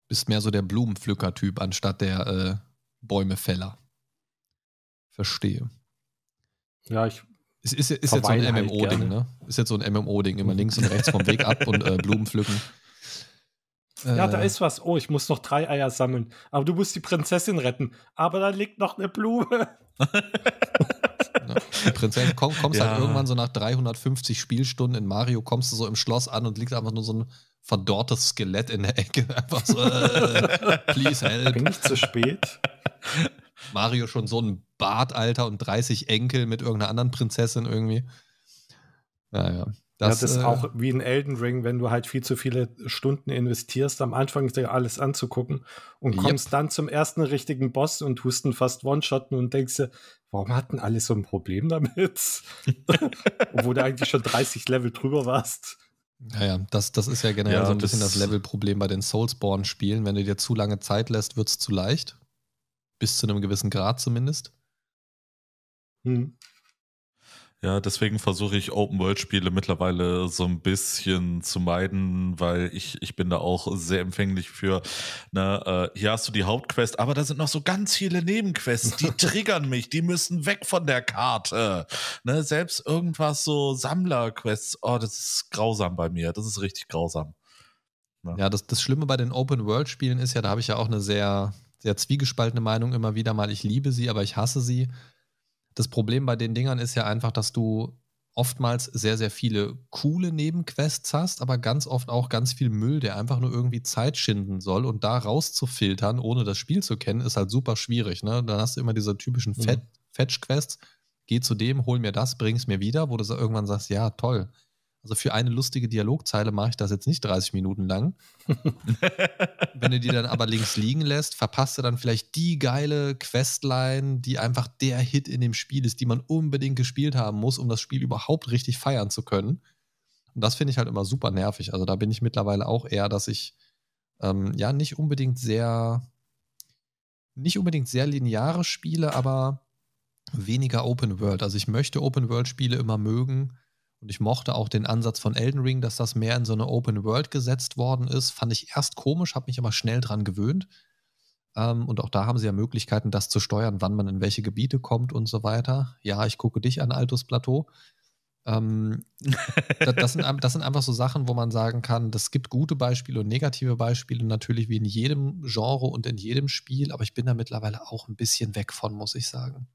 Bist mehr so der Blumenpflücker-Typ anstatt der äh, Bäumefeller. Verstehe. Ja, ich. Es ist, ist, ist jetzt so ein MMO-Ding, halt ne? Ist jetzt so ein MMO-Ding, immer mhm. links und rechts vom Weg ab und äh, Blumen pflücken. Ja, äh, da ist was. Oh, ich muss noch drei Eier sammeln. Aber du musst die Prinzessin retten. Aber da liegt noch eine Blume. Ne? Prinzip komm, kommst halt ja. halt irgendwann so nach 350 Spielstunden in Mario, kommst du so im Schloss an und liegt einfach nur so ein verdorrtes Skelett in der Ecke. Einfach so, äh, please help. Bin ich zu spät? Mario schon so ein Bartalter und 30 Enkel mit irgendeiner anderen Prinzessin irgendwie. Naja. Das, ja, das ist äh, auch wie in Elden Ring, wenn du halt viel zu viele Stunden investierst, am Anfang dir alles anzugucken und kommst yep. dann zum ersten richtigen Boss und husten fast One-Shotten und denkst dir, warum hatten alle so ein Problem damit? Obwohl du eigentlich schon 30 Level drüber warst. Ja, ja, das, das ist ja generell ja, so ein bisschen das Levelproblem bei den Soulsborne-Spielen. Wenn du dir zu lange Zeit lässt, wird es zu leicht. Bis zu einem gewissen Grad zumindest. Hm. Ja, deswegen versuche ich Open-World-Spiele mittlerweile so ein bisschen zu meiden, weil ich, ich bin da auch sehr empfänglich für. Ne, äh, hier hast du die Hauptquest, aber da sind noch so ganz viele Nebenquests, die triggern mich, die müssen weg von der Karte. Ne, selbst irgendwas so Sammler-Quests, oh, das ist grausam bei mir, das ist richtig grausam. Ne? Ja, das, das Schlimme bei den Open-World-Spielen ist ja, da habe ich ja auch eine sehr, sehr zwiegespaltene Meinung immer wieder mal. Ich liebe sie, aber ich hasse sie. Das Problem bei den Dingern ist ja einfach, dass du oftmals sehr, sehr viele coole Nebenquests hast, aber ganz oft auch ganz viel Müll, der einfach nur irgendwie Zeit schinden soll. Und da rauszufiltern, ohne das Spiel zu kennen, ist halt super schwierig. Ne? Dann hast du immer diese typischen mhm. Fetch-Quests. Geh zu dem, hol mir das, bring es mir wieder, wo du irgendwann sagst, ja, toll, also für eine lustige Dialogzeile mache ich das jetzt nicht 30 Minuten lang. Wenn du die dann aber links liegen lässt, verpasst du dann vielleicht die geile Questline, die einfach der Hit in dem Spiel ist, die man unbedingt gespielt haben muss, um das Spiel überhaupt richtig feiern zu können. Und das finde ich halt immer super nervig. Also da bin ich mittlerweile auch eher, dass ich ähm, ja nicht unbedingt sehr, nicht unbedingt sehr lineare Spiele, aber weniger Open World. Also ich möchte Open World Spiele immer mögen und ich mochte auch den Ansatz von Elden Ring, dass das mehr in so eine Open World gesetzt worden ist. Fand ich erst komisch, habe mich aber schnell dran gewöhnt. Ähm, und auch da haben sie ja Möglichkeiten, das zu steuern, wann man in welche Gebiete kommt und so weiter. Ja, ich gucke dich an, Altus Plateau. Ähm, das, das, sind, das sind einfach so Sachen, wo man sagen kann, das gibt gute Beispiele und negative Beispiele, natürlich wie in jedem Genre und in jedem Spiel, aber ich bin da mittlerweile auch ein bisschen weg von, muss ich sagen.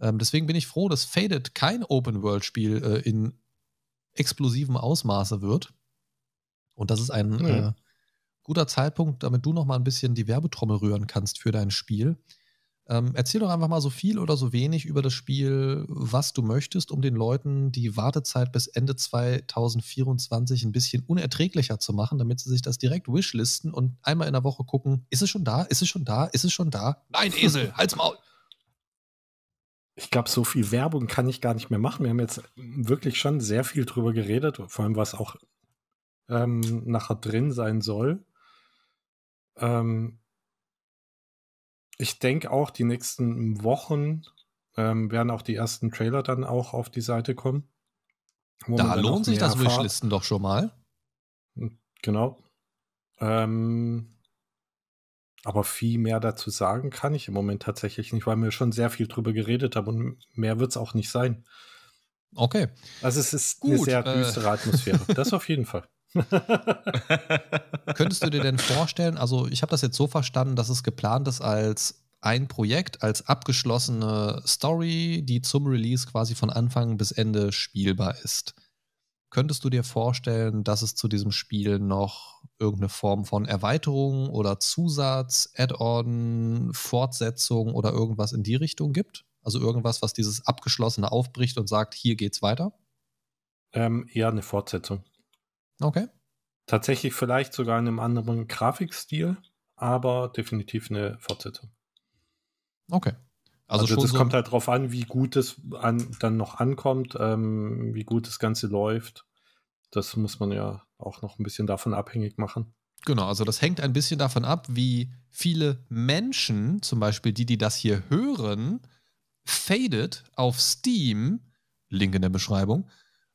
Ähm, deswegen bin ich froh, dass Faded kein Open-World-Spiel äh, in explosivem Ausmaße wird. Und das ist ein mhm. äh, guter Zeitpunkt, damit du noch mal ein bisschen die Werbetrommel rühren kannst für dein Spiel. Ähm, erzähl doch einfach mal so viel oder so wenig über das Spiel, was du möchtest, um den Leuten die Wartezeit bis Ende 2024 ein bisschen unerträglicher zu machen, damit sie sich das direkt wishlisten und einmal in der Woche gucken, ist es schon da, ist es schon da, ist es schon da? Nein, Esel, halt's Maul! ich glaube, so viel Werbung kann ich gar nicht mehr machen. Wir haben jetzt wirklich schon sehr viel drüber geredet, vor allem was auch ähm, nachher drin sein soll. Ähm, ich denke auch, die nächsten Wochen ähm, werden auch die ersten Trailer dann auch auf die Seite kommen. Da lohnt sich das erfahren. Wishlisten doch schon mal. Genau. Ähm, aber viel mehr dazu sagen kann ich im Moment tatsächlich nicht, weil wir schon sehr viel drüber geredet haben und mehr wird es auch nicht sein. Okay. Also es ist Gut, eine sehr äh. düstere äh. Atmosphäre. Das auf jeden Fall. Könntest du dir denn vorstellen, also ich habe das jetzt so verstanden, dass es geplant ist als ein Projekt, als abgeschlossene Story, die zum Release quasi von Anfang bis Ende spielbar ist. Könntest du dir vorstellen, dass es zu diesem Spiel noch irgendeine Form von Erweiterung oder Zusatz, Add-on, Fortsetzung oder irgendwas in die Richtung gibt? Also irgendwas, was dieses Abgeschlossene aufbricht und sagt, hier geht's weiter? Ähm, eher eine Fortsetzung. Okay. Tatsächlich vielleicht sogar in einem anderen Grafikstil, aber definitiv eine Fortsetzung. Okay. Also, also das so kommt halt darauf an, wie gut es an, dann noch ankommt, ähm, wie gut das Ganze läuft. Das muss man ja auch noch ein bisschen davon abhängig machen. Genau, also das hängt ein bisschen davon ab, wie viele Menschen, zum Beispiel die, die das hier hören, Faded auf Steam, Link in der Beschreibung,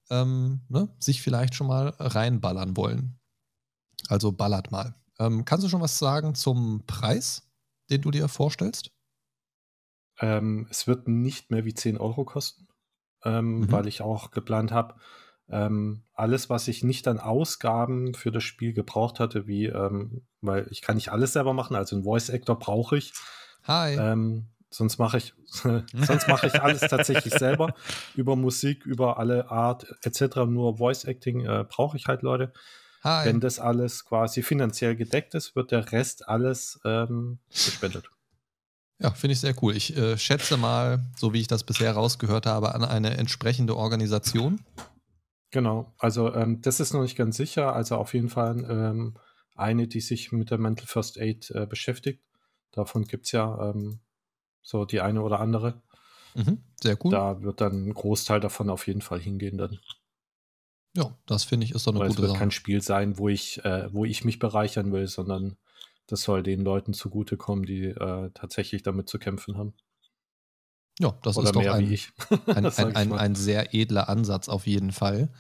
ähm, ne, sich vielleicht schon mal reinballern wollen. Also ballert mal. Ähm, kannst du schon was sagen zum Preis, den du dir vorstellst? Ähm, es wird nicht mehr wie 10 Euro kosten, ähm, mhm. weil ich auch geplant habe, ähm, alles, was ich nicht an Ausgaben für das Spiel gebraucht hatte, wie, ähm, weil ich kann nicht alles selber machen, also einen Voice Actor brauche ich. Hi. Ähm, sonst mache ich, sonst mache ich alles tatsächlich selber über Musik, über alle Art etc. Nur Voice Acting äh, brauche ich halt Leute. Hi. Wenn das alles quasi finanziell gedeckt ist, wird der Rest alles ähm, gespendet. Ja, finde ich sehr cool. Ich äh, schätze mal, so wie ich das bisher rausgehört habe, an eine entsprechende Organisation. Genau, also ähm, das ist noch nicht ganz sicher. Also auf jeden Fall ähm, eine, die sich mit der Mental First Aid äh, beschäftigt. Davon gibt es ja ähm, so die eine oder andere. Mhm, sehr cool. Da wird dann ein Großteil davon auf jeden Fall hingehen dann. Ja, das finde ich ist doch eine Weil gute es wird Sache. kein Spiel sein, wo ich, äh, wo ich mich bereichern will, sondern das soll den Leuten zugutekommen, die äh, tatsächlich damit zu kämpfen haben. Ja, das Oder ist doch ein, ein, ein, ein, sehr edler Ansatz auf jeden Fall.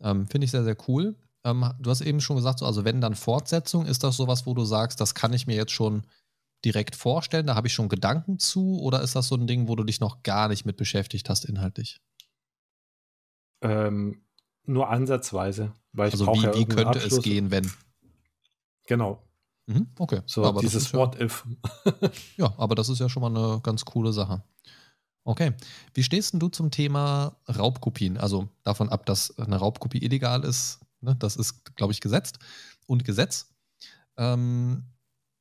Ähm, Finde ich sehr, sehr cool. Ähm, du hast eben schon gesagt, so, also wenn dann Fortsetzung, ist das sowas, wo du sagst, das kann ich mir jetzt schon direkt vorstellen, da habe ich schon Gedanken zu, oder ist das so ein Ding, wo du dich noch gar nicht mit beschäftigt hast inhaltlich? Ähm, nur ansatzweise. Weil also ich also wie, ja wie könnte Abschluss. es gehen, wenn? Genau, Mhm, okay. So aber dieses ja, If. ja, aber das ist ja schon mal eine ganz coole Sache. Okay. Wie stehst denn du zum Thema Raubkopien? Also davon ab, dass eine Raubkopie illegal ist, ne? das ist, glaube ich, gesetzt und Gesetz. Ähm,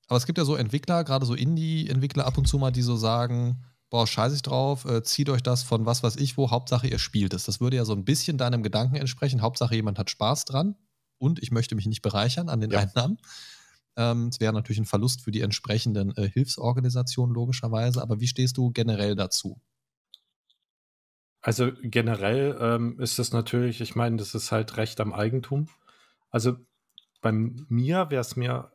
aber es gibt ja so Entwickler, gerade so Indie-Entwickler ab und zu mal, die so sagen, boah, scheiße ich drauf, äh, zieht euch das von was weiß ich wo, Hauptsache ihr spielt es. Das würde ja so ein bisschen deinem Gedanken entsprechen, Hauptsache jemand hat Spaß dran und ich möchte mich nicht bereichern an den ja. Einnahmen. Ähm, es wäre natürlich ein Verlust für die entsprechenden äh, Hilfsorganisationen logischerweise, aber wie stehst du generell dazu? Also generell ähm, ist das natürlich, ich meine, das ist halt Recht am Eigentum. Also bei mir wäre es mir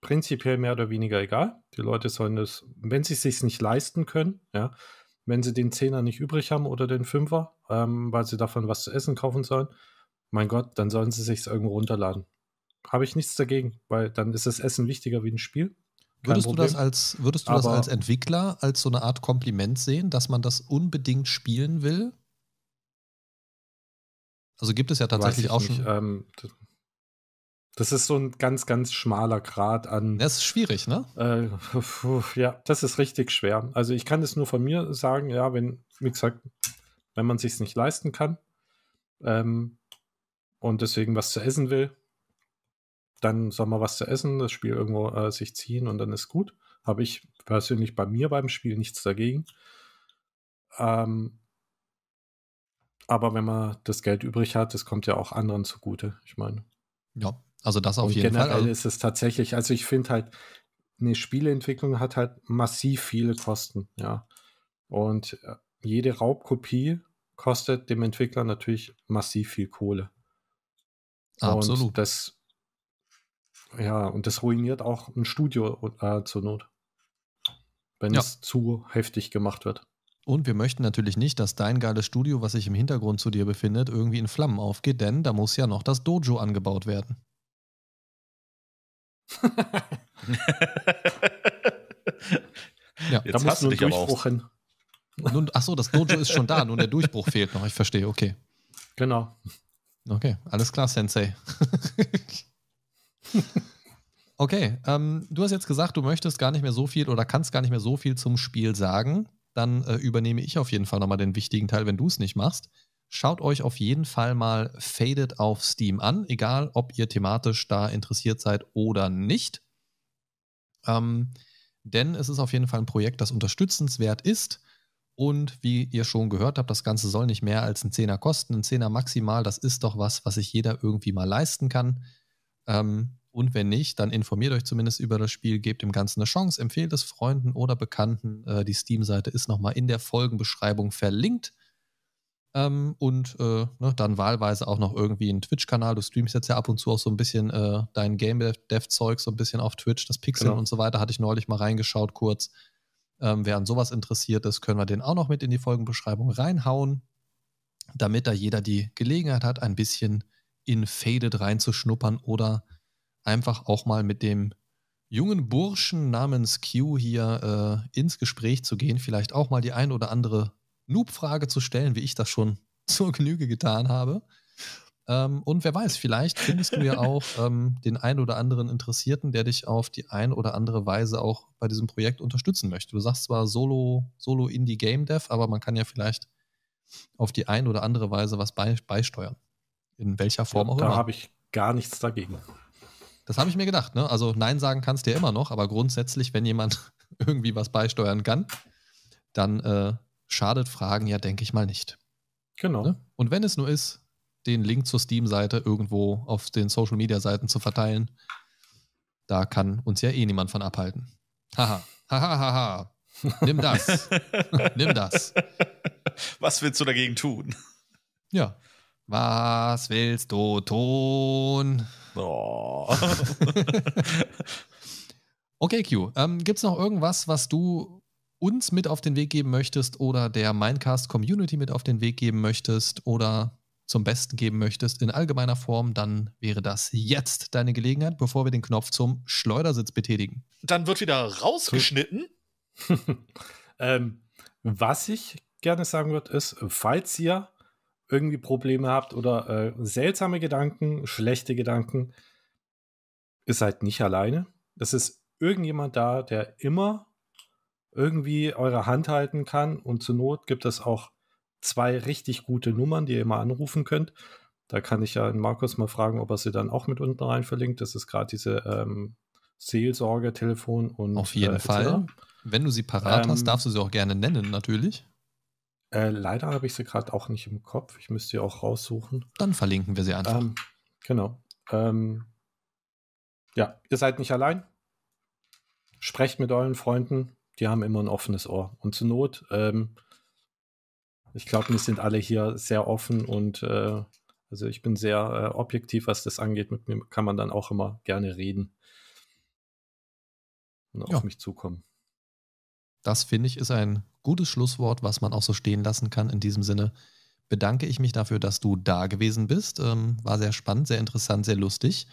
prinzipiell mehr oder weniger egal. Die Leute sollen das, wenn sie es sich nicht leisten können, ja, wenn sie den Zehner nicht übrig haben oder den Fünfer, ähm, weil sie davon was zu essen kaufen sollen, mein Gott, dann sollen sie sich irgendwo runterladen habe ich nichts dagegen, weil dann ist das Essen wichtiger wie ein Spiel. würdest du, das als, würdest du Aber das als Entwickler als so eine Art Kompliment sehen, dass man das unbedingt spielen will? Also gibt es ja tatsächlich auch schon. Ähm, das ist so ein ganz, ganz schmaler Grad an. Das ist schwierig, ne? Äh, pf, ja, das ist richtig schwer. Also ich kann es nur von mir sagen, ja, wenn, wie gesagt, wenn man sich nicht leisten kann ähm, und deswegen was zu essen will, dann sag mal was zu essen, das Spiel irgendwo äh, sich ziehen und dann ist gut. Habe ich persönlich bei mir beim Spiel nichts dagegen. Ähm, aber wenn man das Geld übrig hat, das kommt ja auch anderen zugute, ich meine. Ja, also das auf und jeden generell Fall. Generell also ist es tatsächlich, also ich finde halt, eine Spieleentwicklung hat halt massiv viele Kosten, ja. Und äh, jede Raubkopie kostet dem Entwickler natürlich massiv viel Kohle. Absolut. Und das ja, und das ruiniert auch ein Studio äh, zur Not, wenn ja. es zu heftig gemacht wird. Und wir möchten natürlich nicht, dass dein geiles Studio, was sich im Hintergrund zu dir befindet, irgendwie in Flammen aufgeht, denn da muss ja noch das Dojo angebaut werden. ja, Jetzt da muss nur ein Durchbruch hin. Nun, ach das Dojo ist schon da, nur der Durchbruch fehlt noch. Ich verstehe, okay. Genau. Okay, alles klar, Sensei. Okay, ähm, du hast jetzt gesagt, du möchtest gar nicht mehr so viel oder kannst gar nicht mehr so viel zum Spiel sagen. Dann äh, übernehme ich auf jeden Fall nochmal den wichtigen Teil, wenn du es nicht machst. Schaut euch auf jeden Fall mal Faded auf Steam an, egal ob ihr thematisch da interessiert seid oder nicht. Ähm, denn es ist auf jeden Fall ein Projekt, das unterstützenswert ist. Und wie ihr schon gehört habt, das Ganze soll nicht mehr als ein Zehner kosten. Ein Zehner maximal, das ist doch was, was sich jeder irgendwie mal leisten kann. Ähm, und wenn nicht, dann informiert euch zumindest über das Spiel, gebt dem Ganzen eine Chance, empfehlt es Freunden oder Bekannten. Äh, die Steam-Seite ist nochmal in der Folgenbeschreibung verlinkt. Ähm, und äh, ne, dann wahlweise auch noch irgendwie einen Twitch-Kanal. Du streamst jetzt ja ab und zu auch so ein bisschen äh, dein Game-Dev-Zeug so ein bisschen auf Twitch, das Pixel genau. und so weiter. Hatte ich neulich mal reingeschaut kurz. Ähm, wer an sowas interessiert ist, können wir den auch noch mit in die Folgenbeschreibung reinhauen, damit da jeder die Gelegenheit hat, ein bisschen in Faded reinzuschnuppern oder einfach auch mal mit dem jungen Burschen namens Q hier äh, ins Gespräch zu gehen, vielleicht auch mal die ein oder andere Noob-Frage zu stellen, wie ich das schon zur Genüge getan habe. Ähm, und wer weiß, vielleicht findest du ja auch ähm, den ein oder anderen Interessierten, der dich auf die ein oder andere Weise auch bei diesem Projekt unterstützen möchte. Du sagst zwar Solo, Solo Indie Game Dev, aber man kann ja vielleicht auf die ein oder andere Weise was beisteuern. In welcher Form ja, auch da immer. Da habe ich gar nichts dagegen. Das habe ich mir gedacht, ne? Also Nein sagen kannst du ja immer noch, aber grundsätzlich, wenn jemand irgendwie was beisteuern kann, dann äh, schadet Fragen ja, denke ich mal, nicht. Genau. Ne? Und wenn es nur ist, den Link zur Steam-Seite irgendwo auf den Social-Media-Seiten zu verteilen, da kann uns ja eh niemand von abhalten. Haha, haha, haha. Nimm das. Nimm das. Was willst du dagegen tun? Ja. Was willst du tun? Oh. okay, Q. Ähm, Gibt es noch irgendwas, was du uns mit auf den Weg geben möchtest oder der Minecast Community mit auf den Weg geben möchtest oder zum Besten geben möchtest in allgemeiner Form, dann wäre das jetzt deine Gelegenheit, bevor wir den Knopf zum Schleudersitz betätigen. Dann wird wieder rausgeschnitten. ähm, was ich gerne sagen würde, ist, falls ihr irgendwie Probleme habt oder äh, seltsame Gedanken, schlechte Gedanken, ihr seid nicht alleine. Es ist irgendjemand da, der immer irgendwie eure Hand halten kann und zur Not gibt es auch zwei richtig gute Nummern, die ihr immer anrufen könnt. Da kann ich ja Markus mal fragen, ob er sie dann auch mit unten rein verlinkt. Das ist gerade diese ähm, Seelsorge-Telefon und. Auf jeden äh, Fall. Wenn du sie parat ähm, hast, darfst du sie auch gerne nennen, natürlich. Äh, leider habe ich sie gerade auch nicht im Kopf. Ich müsste sie auch raussuchen. Dann verlinken wir sie einfach. Ähm, genau. Ähm, ja, ihr seid nicht allein. Sprecht mit euren Freunden. Die haben immer ein offenes Ohr. Und zur Not, ähm, ich glaube, wir sind alle hier sehr offen und äh, also ich bin sehr äh, objektiv, was das angeht. Mit mir kann man dann auch immer gerne reden und ja. auf mich zukommen. Das finde ich ist ein gutes Schlusswort, was man auch so stehen lassen kann. In diesem Sinne bedanke ich mich dafür, dass du da gewesen bist. Ähm, war sehr spannend, sehr interessant, sehr lustig.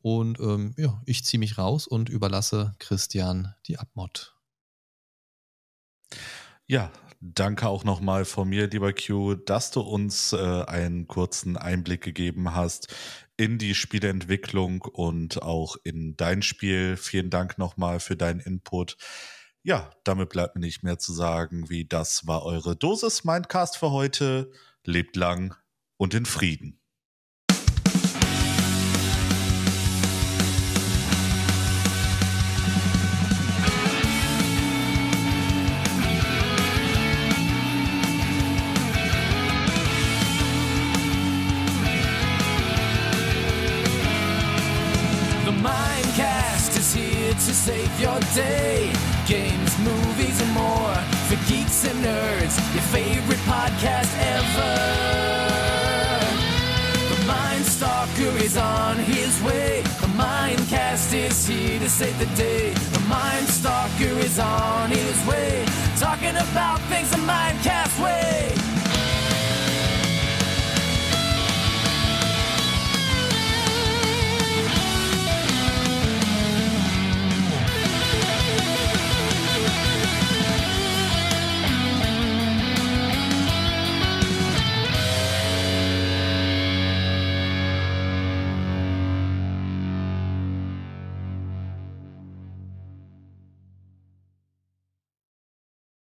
Und ähm, ja, ich ziehe mich raus und überlasse Christian die Abmod. Ja, danke auch nochmal von mir, lieber Q, dass du uns äh, einen kurzen Einblick gegeben hast in die Spieleentwicklung und auch in dein Spiel. Vielen Dank nochmal für deinen Input. Ja, damit bleibt mir nicht mehr zu sagen, wie das war eure Dosis Mindcast für heute. Lebt lang und in Frieden. save your day. save the day. The Mind Stalker is on his way, talking about things the mind can't wait.